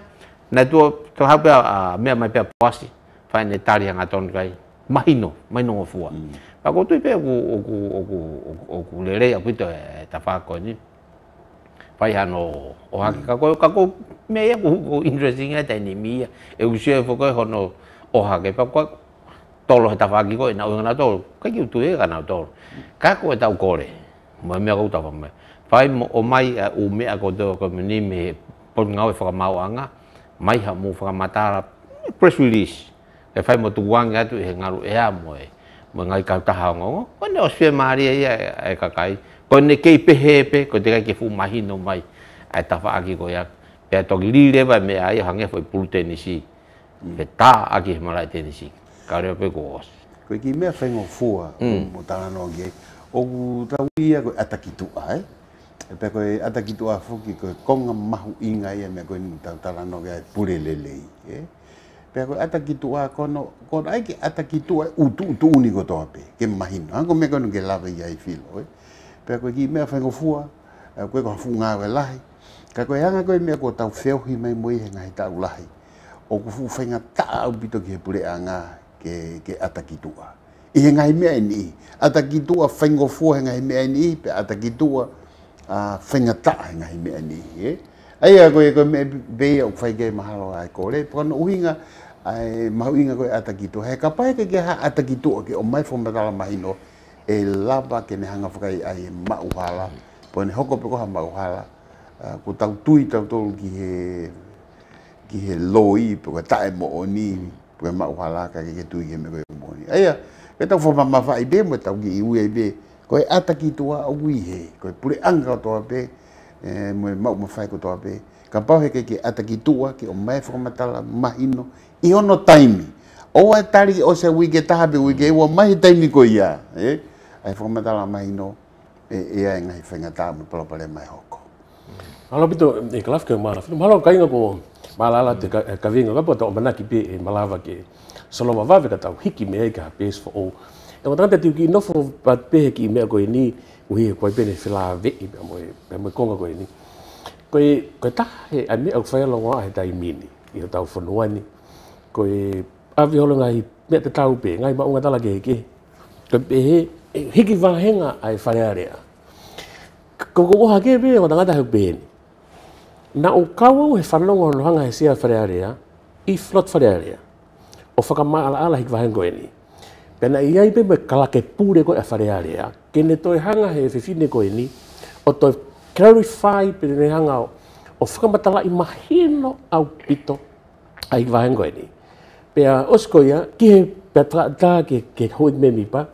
Na tua, to hape a mea mai pea poasi. Fai ne tari hanga tonu kai. Mahino, mahino o fua. Pako mm. tui pea oku, oku, oku, oku lerei aku ito e, e tapako ni. Fai hano o hake kako, kako mea ia e kuhuko interesting hai tai ni mia. E usia e fukoi e hono o hake. Pako tolo he tapaki koi na uingana tolo. Kaki utu e gana tolo. Kako e tau kore. Kako e tau kore mo me ko ta pa me fai mo o mai a eh, u me a ko do ko me ni me pon nga o e fa anga mai ha mo fa mata mm, press release e fai mo tu wang ya tu he nga ru e a mo e mo nga ka ta ha ngo ko ne o sue ma ri e e ka kai ko ne ke pe he e pe ko te ka ke fu mai no mai a e ta fa a ki ko ya pe to li le ba me a ye hange foi pul tenisi pe mm. ta a ki ma la tenisi ka re pe ko ko ki me fa ngo fu mm. mo ta na no ge o tauia ko atakitu ai eh? e pe ko atakitu a fuki ko konga mahu inga ia me eh? e ko ta tala no ga pure lele e pe ko atakitu a ko no ko ai ki atakitu a utu tu unico to tope ke mahino ango me ko no ke lava ia i filo e eh? pe ko ki me fa ngo fua ko ko fu nga ve lai ka ko yanga ko me ko ta feo hi mai moi he nga ta ulai o ku fu fa nga ta u bito pure anga ke ke atakitu a i he ngai mea ni. A ta ki tua whaingo fua he ngai mea ni, pe a ta ki tua whainga ta he ngai mea ni. Ai a koe koe mea bei au whai kei mahalo ai kore, pukano uhinga ai mahuinga koe a ta ki tua. He ka pae ke keha a ta ki tua ke o mai fomatala mahino e lava ke ne hanga whakai ai e mauhala. Pukano hoko pe koha mauhala. Uh, ko tau tui tau tolu ki he ki he loi, pukano tae mo o ni, pukano mauhala ka ke ke tui ke me koe mo o Ai e tau fo mama fa ibe mo tau gi u ibe ko e ata tua o gui he ko e pure anga to ape e eh, mo ma mo fa ko to ape ka pa he ke ke ata tua ke o mai fo mata ma ino. i ono taimi o e tari o se wi ke tabe wi ke wo mai taimi ko ia e ai fo mata ma ino. e e ai nga i fenga ta mo pro pale mai hoko Alo bito e klaf ke mana. Malo kainga ko malala te ka vinga eh, ka pota o manaki pe e malava ke. Soloma vave ka tau hiki mea i ka hapes for all. E wa tante tiu ki nofo pat pehe ki mea koe ni uhi e koe bene fila ve i pia moe, konga koe ni. Koe, koe ta he a mea au whaia longa he tai mini i ha tau whanua ni. Koe avi holo ngai mea te tau pe, ngai maunga tala ke heke. Koe pehe hiki vahenga ai whanea rea. Koe koko hake pe, wa tangata heu pehe ni. Na o kawau he whanonga honohanga he sia whanea rea, i flot whanea o whakama ala ala hiki wahen koe ni. Pena i ai pe me kalake pūre koe a wharearea, kene toi hanga he whiwhine koe ni, o toi clarify pe ne hanga o, o whakamatala i maheno au pito a hiki wahen koe Pea osko ia, ki he pia tā ta, ke, ke hoi me mi pa,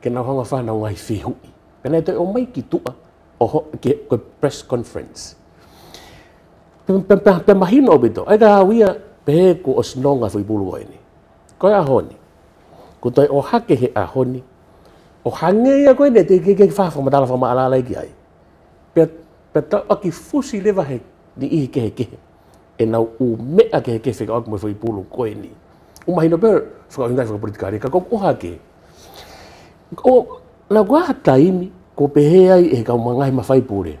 ke nau hanga whana o ngai whihui. Pena i toi o mai ki tua, o ho, ke, koe press conference. Pe, pe, pe, pe mahino o pito, ai ka hawia, pehe ku osnonga fui bulu koe ni. koe ahoni. Ko toi o he ahoni. O hange ia koe ne te keke fa ma tala whama ala ki ai. pet pea fusi leva he ni ihi kehe kehe. E na u a kehe kehe fe aku ko whai pulu koe ni. Umahino pēr, whakaungai whakapolitikari, ka kong oha kehe. O, na ta hataimi, ko pehe ai e kau mangai fai pūre.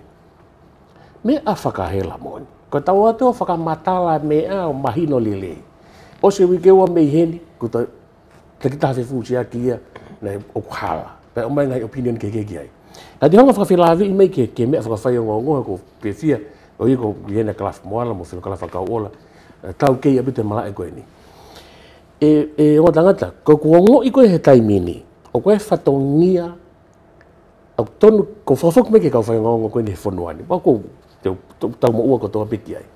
Me a la moni. Ko tau atu o matala me a o mahino lili. o se wi kewa me heni, ku ta te kita se fu sia kia na o kala. Pe o mai ngai opinion ke ke ki ai. Ka te honga whaka whi lawi i mei ke ke mea whaka whai o ngongo ko pe fia, o i ko hena kalaf moana mo whilo kalaf a kau ola, eh, tau kei abite mala e koe ni. E, e o tangata, ko kua ngō i koe he taimini, o koe whatongia au tonu, ko whawhuk me kau ka fa ngongo koe ni he whanuani. Pau ko, tau mo u ko toa piti ai.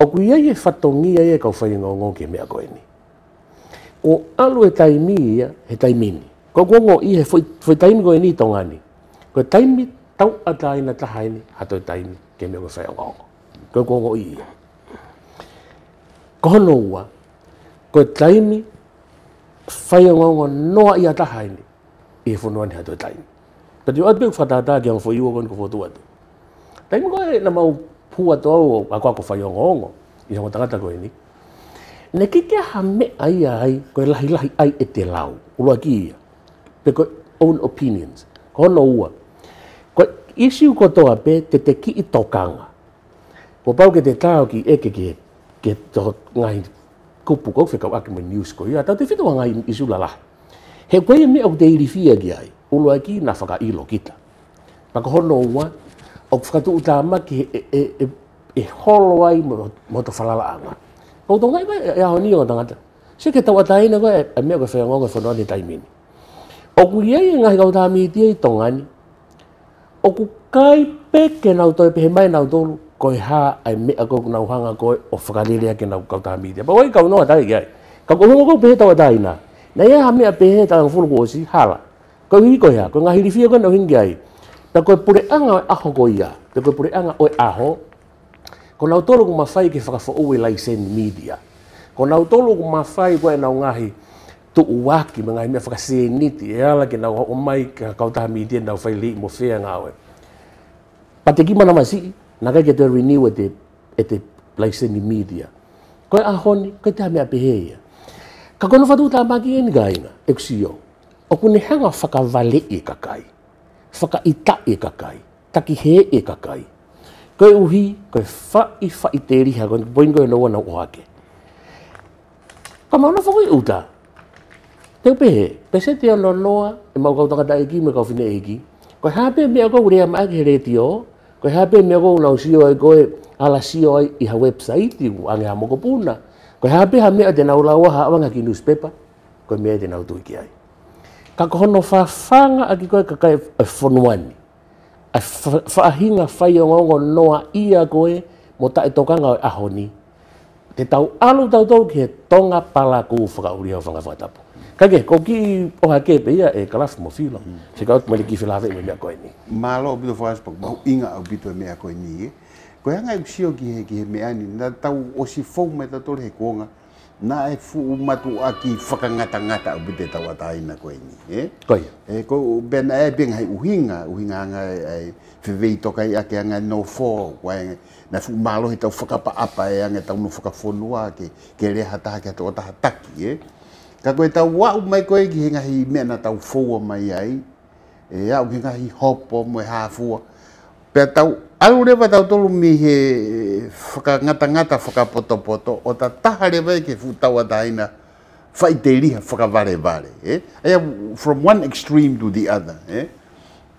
O ku iai e whatongi iai e kau whaingo ngō ke mea koe ni. O alu e taimi ia, he taimini. Ko kua ngō i he whai taimi koe ni tonga ni. Ko taimi tau ata ina tahaini, ini, e taimi ke mea koe whaingo ngō. Ko kua ngō i ia. Ko hono ua, ko taimi whaingo ngō noa ia taha ini, i he whanua ni hato e taimi. Tati o atu e whatata ki ang whaingo ngō ni ko whatu atu. Taimi koe na mau pua to au kwa ko kua whaiongo ongo i hongo tangata koe ni. Ne ki kia ha me ai ai koe la lahi ai e te lau, ulua ki pe koe own opinions, ko hono ua. Koe isi uko toa pe te te ki i tokanga. Ko pau ke te tau ki eke ke ke to ngai ko kou ka ak me news ko ya tau te whetua ngai isu la lahi. He ko koe me au te irifia ki ai, ulua ki na whaka ilo kita. Pa ko hono ua, o ka whakatu uta maki e, e, e, e holo ai mo to whalala anga. O tō ngai mai, e, e aho ni o tangata. Se ke tau ataina koe, e, e mea koe whaia ngonga whanua ni taimini. O ku iei e ngahi kautaha mi tia i tongani. O ku kai peke nau toi e pehe mai nau tōru, koe hā ai mea koe ku nau hanga koe o whakarerea ke nau kautaha mi tia. Pa oi kau noa tai kiai. Ka ku hongo koe pehe tau ataina. Na ia hamea pehe tau ngafuru kuosi, hala. Koe hui koe hā, koe ngahi rifia koe nau hingi ai. Ta koe pure anga oe aho ko ia, ta koe pure anga oe aho, ko nau tolu kuma whai ke whakafo ue lai sen media. Ko nau tolu kuma whai koe nau ngahi tu uaki, ma ngahi mea whakaseniti, e ala ke nau o mai ka kautaha media nau whai li mo whea ngā oe. Pa te kima nama si, nā kai ke te renew e te, e te lai sen media. Koe ahoni, koe te hamea pehea. Ka kono whatu tā maki e nga ina, ek si yo. O kune hanga whakavale i e kakai whaka i ta e kakai, taki he e kakai. Koe uhi, koe wha i wha i te riha, koe boin koe noa na oake. Ka mauna whaka i uta. Te upe he, pese te ono noa, e mau kautaka ta eki, me kau fine eki. Koe hape me ako urea maa ke reti o, koe hape me ako unau sio ai koe ala sio ai i ha website i wange ha mokopuna. Koe hape ha mea te naulawa ha awanga ki newspaper, koe mea te nautu ai ka ka hono whawhanga a ki koe ka kai e whonuani. A whahinga whai o ngongo noa ia koe mo ta e tokanga o ahoni. Te tau alu tau tau ki he tonga pala ku uri hau whangawhatapu. Ka ke, ko ki oha kepe ia e kalaf mo whilo. Mm. Se kao tumele ki whilawe me mea koe ni. Mālo o bito whaaspok, mau inga o bito e mea koe ni e. Ko hanga i usio ki he mea ni, na tau osi fōu me tatole he kuonga na e fu matu aki faka ngata ngata o bide tau ataina koe ni. E? Koi. E, ko ben e benga hai uhinga, uhinga anga e, e whewei toka ake anga no fō, koe na fu malo he tau whakapa apa e anga tau no whakafonua ke, ke reha hata ke atu ataha taki, e? Ka koe wa wau mai e ki henga hi na tau fo mai ai, e au henga hi hopo mo ha e hāfua, pe tau Au rewa tau tolu mi he whakangata ngata whakapoto poto o ta taha rewa e ke whutaua taina whai te liha whakavare vare. Eh? Aia, from one extreme to the other. Eh?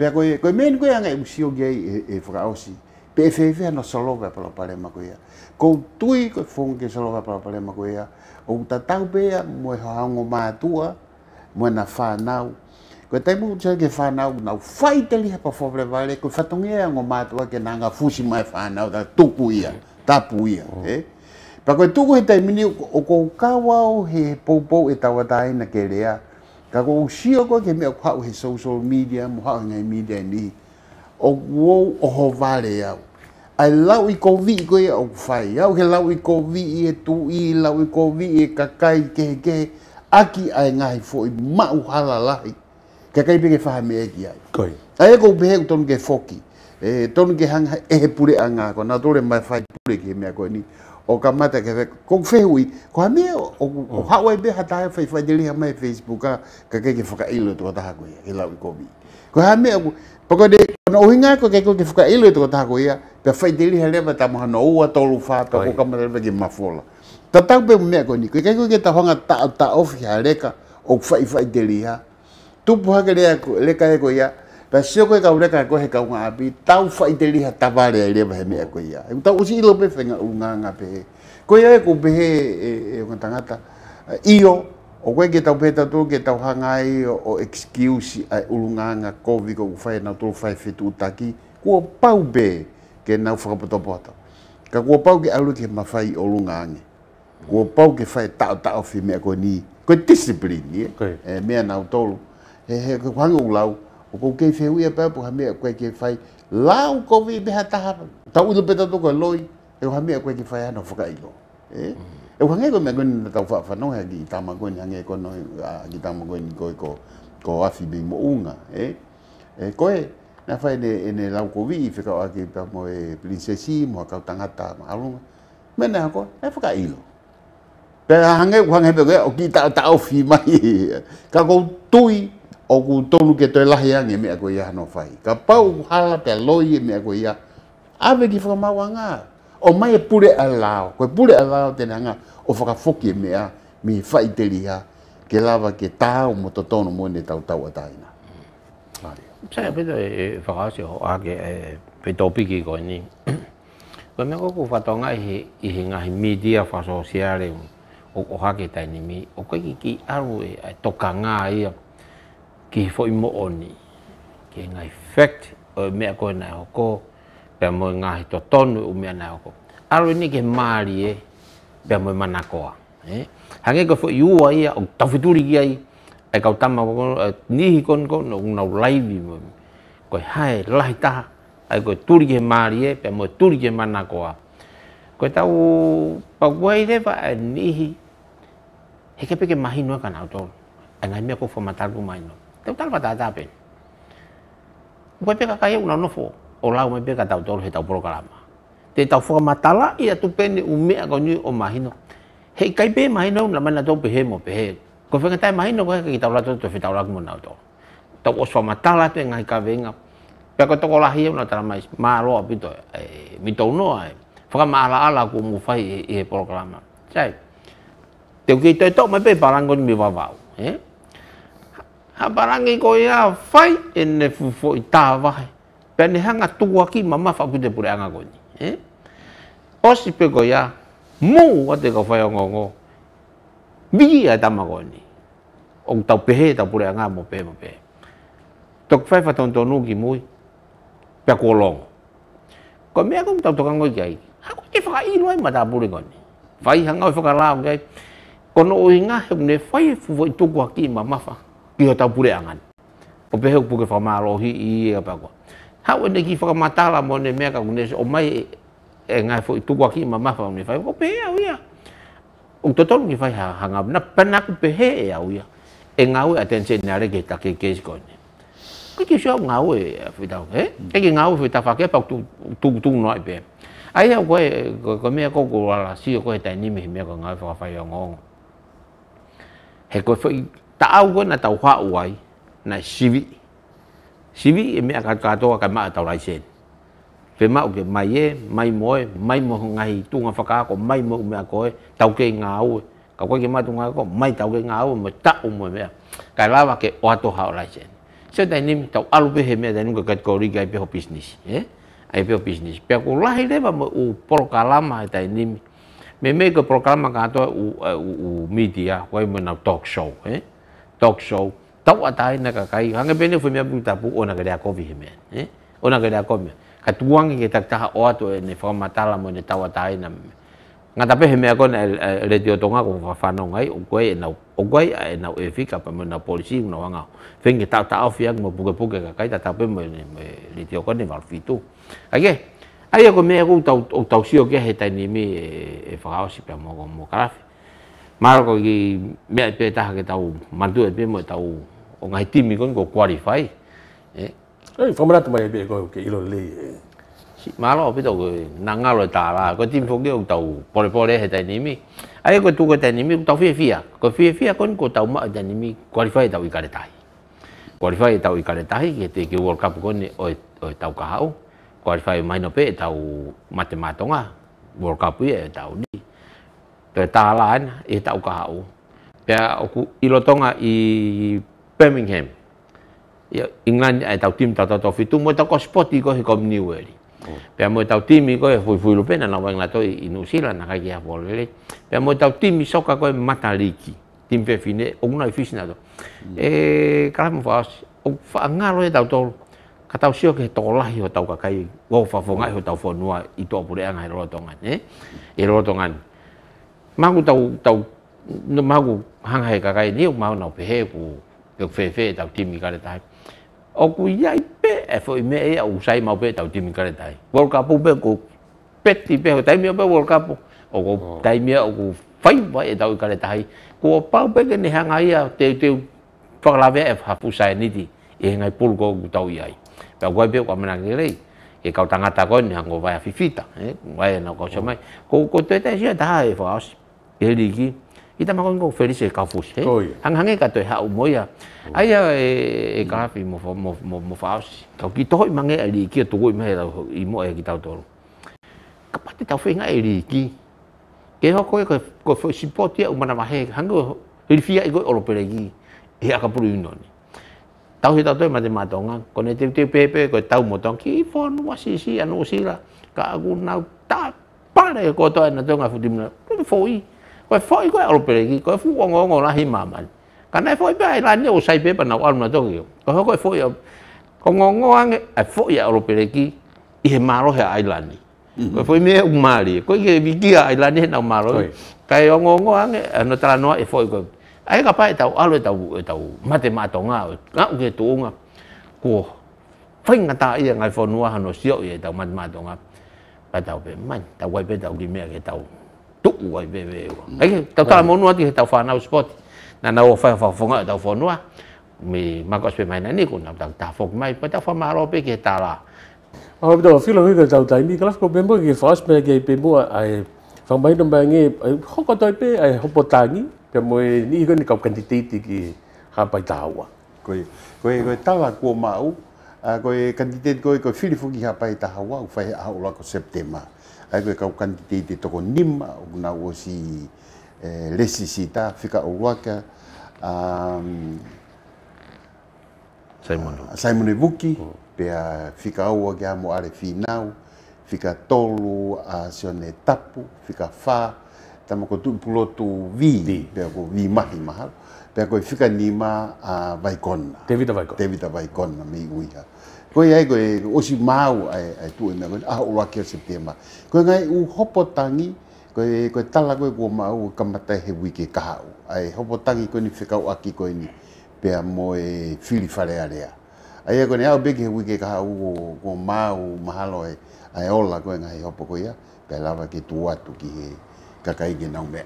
Pea koe, koe meni koe anga e usio gia e, e whakaosi. Pe e whewe ana saloga pala pare ma koe ia. Kou tui koe whonga ke saloga pala pare ma koe ia. O ta tau pea mo e hoa ngo mātua, mo na whanau, ko te mo tse ke fana u na fai te li pa fo vale ko fatonge ya ngo ma ke nanga fusi mai fana da tuku ia tapu ia mm. eh? pa ko tuku ita mini o ko ka o he popo eta wa dai na ke lea ka ko usi o ko ke me kwa o he social media mo ha nga media ni o wo o ho vale ya ai lau i kovi i koe au fai. au he lau i vi i e tu i, lau i kovi i e kakai ke ke, aki ai ngai fo i mau halalahi. Ke kai pe ke fa me ki ai. Koi. Ai ko be he ton ke foki. E ton ke hang e pure anga ko na tole mai fa pure ke me ko ni. O ka mata ke ko fe hui. Ko me o o ha wai be hata fa fa de ha mai Facebook ka ka ke ke fa ka ilo to ta ha ko ya. Ila ko bi. Ko ha me ko pa ko de ko no hinga ko ke ko ke fa ka ilo to ta ha ko ya. Pe fa de li ha le mata mo no wa to lu fa pe ko ka mata ke ma fola. Ta ta be me ko ni. Ke ke ko ke ta hanga ta ta ofi ha le ka. O fa fa de li ha tupu hake lea ku, le ka heko ia, pa sio koe ka ureka ko heka unga api, tau fa ite liha tabare a ilema he mea ko ia. Eku tau usi ilo pe whenga unga nga pe Ko ia ko be e, ko e, unga tangata, e, io, o koe ke tau peta tō ke tau hanga ai o, excuse ai ulunga nga COVID ko kufai na tō fai fitu utaki, ko pau be ke nau whakapotopo ata. Ka ko pau ke alu ke mawhai o lunga ane. Kua pau ke whai tau tau fi mea ko ni. Koe discipline, yeah? e, mea nau tolu. he he ko hanga ulau o ko ke feu ia pa po ha me ko ke fai la o ko vi be hata ta u pe ta to ko loi e ha me ko ke fai ana fuka ilo e e ko hanga ko me ko ni ta fa fa no ha gi ta ma ko ni hanga ko no a gi ta ma ko ni ko ko ko afi be mo unga e e ko e na fai ne ne lau ko vi fe ka ki pa mo e prinsesi mo ka tangata ma alu mena ko e fuka ilo Pera hange kwa ngebe kwe o ki tau tau fi mai. Ka kou tui o ku tonu ke toi lahi a nge mea koe no fai. Ka pau hala te loi e mea koe ia. Awe ki whakamaua ngā. O mai e pure a lao. Koe pure a lao tēnā ngā o whakafoki e mea mi fai te liha ke lava ke tā mo to tonu mo ne tau tau a tāina. Sae, pēta e, e, e whakaase ho ake e pe topiki koe ni. Koe mea koko whatonga i he, i he ngahi media whasosiare o hake tāini mi. O koe ki ki aru e, e tokanga i ki fo i mo oni. Ki nga i fact o i mea koe nai hoko, pia mo i to ton o me na ko Aro ni ke mari e, pe mo i mana koa. Eh? Hange ko fo yu wa ia, o tawhituri ki i e kau tama ko kono, e nihi kono kono, o ngau laivi mo ko Koe hae lahi taha, ai ko turi ke maari e, pe mo i turi ke mana koa. Koe tau, pa kuei rewa e nihi, he ke peke mahi ka na to Ai ngai mea ko fo mataru mai no tau fa tata pe ko pe ka kai una no fo o lau me pe ka tau tolu he tau programa te tau fo matala ia tu pene ume ka ni o mahino he kai pe mahino na mana tau pe he mo pe he ko fe ka tai mahino ka ki tau la tau fe tau la mo na tau tau o so matala te ngai ka venga pe ko to ko la hi una tra mai ma lo pito mi tau no ai fa ma ala ala ko mu fai e programa sai te ki to to me pe parangon mi va va eh habarangi ko ya fai ene fufo itavai pene hanga tua ki mama fa ku te pure anga ko ni eh osi pe ko ya mu wa ko fai ngo ngo bi ya tama ko ni ong tau pehe tau pure anga mo pe mo pe tok fai fa ton tonu ki mui pe ko ko me ko tau tokang ko jai aku te fa e i loi ma ta pure ko ni fai hanga fa ka la ngai kono oinga hebne fai fu voi tu ko ki mama fa ki ho tau pule angan. O pehe ku puke whamaa lohi i e a pako. Ha o ne ki whakamatala mo ne mea ka kunese, o mai e ngai fo i tukua ki ma mawha mne whai, o pehe au ia. O totonu ki whai ha hanga, na pana ku pehe e au ia. E ngau e atense ne are ke take kesi koi ne. Ki ki shua ngau e, e whitau, he? Mm. E ki ngau e whitau whakea pa tuk tuk noa i pehe. Ai hau koe, ko mea koko wala, si koe tai nimi he mea koe ngau e whakawhai o ngongo. He koe whai tau ko na tau hau ai na sivi sivi e mea katoa ka maa tau raisen pe mau ke mai ye, mai moe mai mo ngai tunga whakaako mai mo mea koe tau ke ngā au ka koe ke matunga ko mai tau ke ngā au mo tau mo mea ka lawa ke o ato hau raisen so tai nim tau alu pehe mea tai nim ka kategori ka peho business eh? ai peho business pe ko lahi lewa mo u porokalama e tai nimi me me ko porokalama ka atoa u, u, media wai mo na talk show eh? talk show taw atai na kakai hanga bene fumia miabu tapu ona gada ko vihme eh ona gada ko me katuang ke tak ta o to e ne forma tala mo ne taw atai na nga tape heme ko eh, eh, radio tonga ko fa fa no ngai o e na o e na pa na polisi no wanga fengi ta ta of yak mo buke buke kakai ta tape mo radio ko ne valfitu age Aia ko me ko tau tau sio ke heta ni mi e fa si pa mo mo maro ko gi me e pe ta ke tau mantu e pe mo e tau o ngai timi kon ko qualify eh ei formula tu mai pe ko ke ilo le si maro pe tau na nga lo ta la ko tim fo ge tau pole pole he ta ni mi ai ko tu ko ta ni mi tau fi fi ko fi fi kon ko tau ma ta ni mi qualify tau i ka tai qualify tau i ka tai ke te ke world cup kon o o tau ka o qualify mai no pe tau matematonga world cup ye tau ni te tahalaan e tau kahau. Pea aku ilotonga i Birmingham. ya England e tau tim tau tau fitu mo tau kospoti ko he komni weli. Pe mo tau i ko e fui fui lupena na wang lato i New Zealand na kaki a polele. Pe mo tau timi soka ko e mataliki. Tim pe fine o una fish na to. E kala mo fas o fa ngalo e tau tolu. Katau sio ke tolah yo tau kakai. Wo fa fonga yo tau fonua i to pure angai i rotongan. Eh? E rotongan. tàu tàu tau no maku hangai cái kai nếu mau na pe ku yo fe phê tau timi ka tai o ku ia pe bé, phải mẹ ấy u sai mau tàu tau timi ka đấy, world cup bé ku pe ti bé, tại me bé world cup o ku tai me o ku fai vai tau ka tai ku pa pe ke ni hangai ia te te fa la ve e fa pu sai ni ti e ngai pul ko ku tau ia pa ku pe ku mana cái rei e kau tangata ko ni hango vai a fifita eh vai na ko chama ko ko te te sia dai fa e riki i tama ko ngo feri se kafu se ang hange ka to ha u moya ai ya e e ka fi mo mo mo fa si to ki to mange ali ki to ko me i mo e ki ta to ka pa ti ta fe nga ali e ki ke ho ko e ko fo si po ti u mana ma he hango ri fi e go o pere gi e a pu ri no ni ta ho ta to ma de ma to nga ko ne te te pe pe ko ta u mo to ki fo no wa si si anu si la ka gu na ta pare e ko to na to nga fu ti mo fo i Koe fōi koe alopere ki, koe fū kongo ngō lahi māmani. Ka nei fōi pēhai e lai ni o sai pēpa nā wālu na tōki. Koe koe fōi a kongo ngō ange, a e fōi a alopere ki, i he māro he ai lai ni. Koe fōi mea u māri, koe ke viki a ai lai mm-hmm. e ni he nā māro. Ka e ngō ngō ange, a no tala noa e fōi koe. A e ka pā e tau alo e tau, e tau mate mātō ngā, ngā uke tō ngā. Koe, whai ngā tā ia ngai fōnua hano siau i e tau mate mātō ngā. Pā tau pē, man, tau wai pē tau ki mea ke tau tu'u ai be be ua. Ai tau tala monua ti tau whanau spot. Na na o whai whafonga tau whanua. Me mako spe mai na ni ko na tau ta fok mai pa tau whamaro pe ke tala. Au tau filo ni tau tai mi klas ko bembo ki fast me ke pe mo ai fang mai dom bangi ai hoko toi pe ai hopo tangi pe mo ni ko ni kau kandidati ki ha pai tawa. Koi koi koi tawa ko mau. Koi kandidat koi koi filifuki ha pai tawa u fai au la ko septema. aigweka ukandidate toko nima na wosi eh, lesi sita fika uwaka um, Simon uh, Simon Ibuki oh. fika uwaka amo ale finau fika tolu a uh, sione tapu fika fa tamo ko tu pulo vi Di. ko vi mahi mahalo pia ko fika nima a uh, vaikona Tevita vaikona Tevita vaikona mi uiha ko ai go o si mau ai ai tu na go a o wa ke se tema ngai u hopo tangi ko ko tala go go mau ka mata he wiki e ka au ai hopo tangi ko ni fika o aki ko ni pe a mo e fili fare ale ai go ne au big he wiki ka au go go mau mahalo e ai ola ko ngai hopo ko ia pe lava ke tu atu ki he ka kai ge na me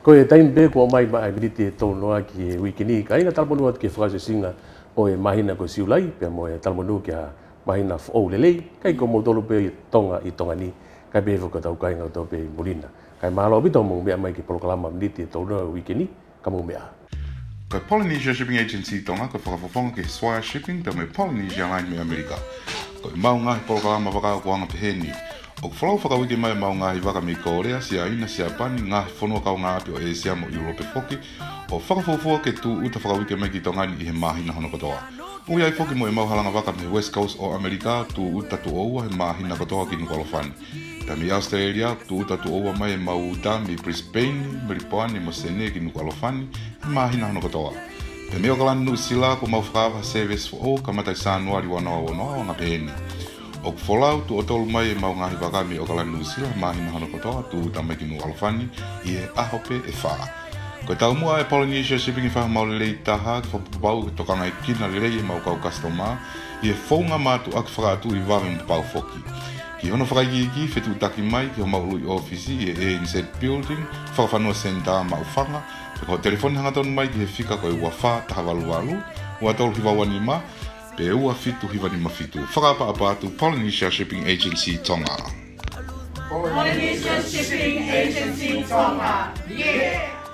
ko e be ko mai ba ability to no aki wiki ni ka ina talbo no at ke fra singa o e mahina ko lai, pia mo e talamonu ki a mahina fuou lelei, kai ko mo tolu pe tonga i tonga ni, kai pe evo ka tau kai ngau tau pe mulina. Kai mahalo apito mo mea mai ki polokalama mniti e tolu na wikini, ka mo mea. Ko Polynesia Shipping Agency tonga ko whakapoponga ki Swire Shipping, tamo e Polynesia Line me Amerika. Ko i maunga he polokalama wakao kuanga pehe ni, O ko whalau whakawike mai mao ngāhi waka mi Korea, si Aina, si Apani, ngāhi whanua kau ngā api o Asia mo Europe Foki, o whakafuafua ke tū uta whakawike mai ki tōngani i he māhina hono katoa. Ui ai foki mo e mau halanga waka me West Coast o Amerika, tū uta tu oua he māhina katoa ki Nukolofani. Tami Australia, tū uta tu oua mai e mau uta mi Brisbane, Meripoani, mo Sene ki Nukolofani, he māhina hono katoa. Pe meo kalani nu sila ko mau whakawa service for o kamatai sānuari wanoa wanoa wanga pēne. Pēne o ku folau tu otol mai e mau ngahi wakami o kalani nusila mahi na hana katoa tu tamaki nu alfani i e ahope e faa. Ko e taumua e Polynesia shipping i e whaha maole lei taha ki whapapau i e tokanga i e kina lei e mau kau kastoma i e whonga mātu aki whakaatu i wawe mpapau foki. Ki hono whakaigiki, whetu taki mai ki ho mau lui ofisi i e ANZ building, whakawhanua senda mau whanga, ko telefoni hangatonu mai ki he fika ko i wafa taha walu walu, wa tolu ki wawani maa, pe ua fitu hiva ni mafitu. Whakapa apatu Polynesia Shipping Agency Tonga. Polynesia Shipping Agency Tonga. Yeah!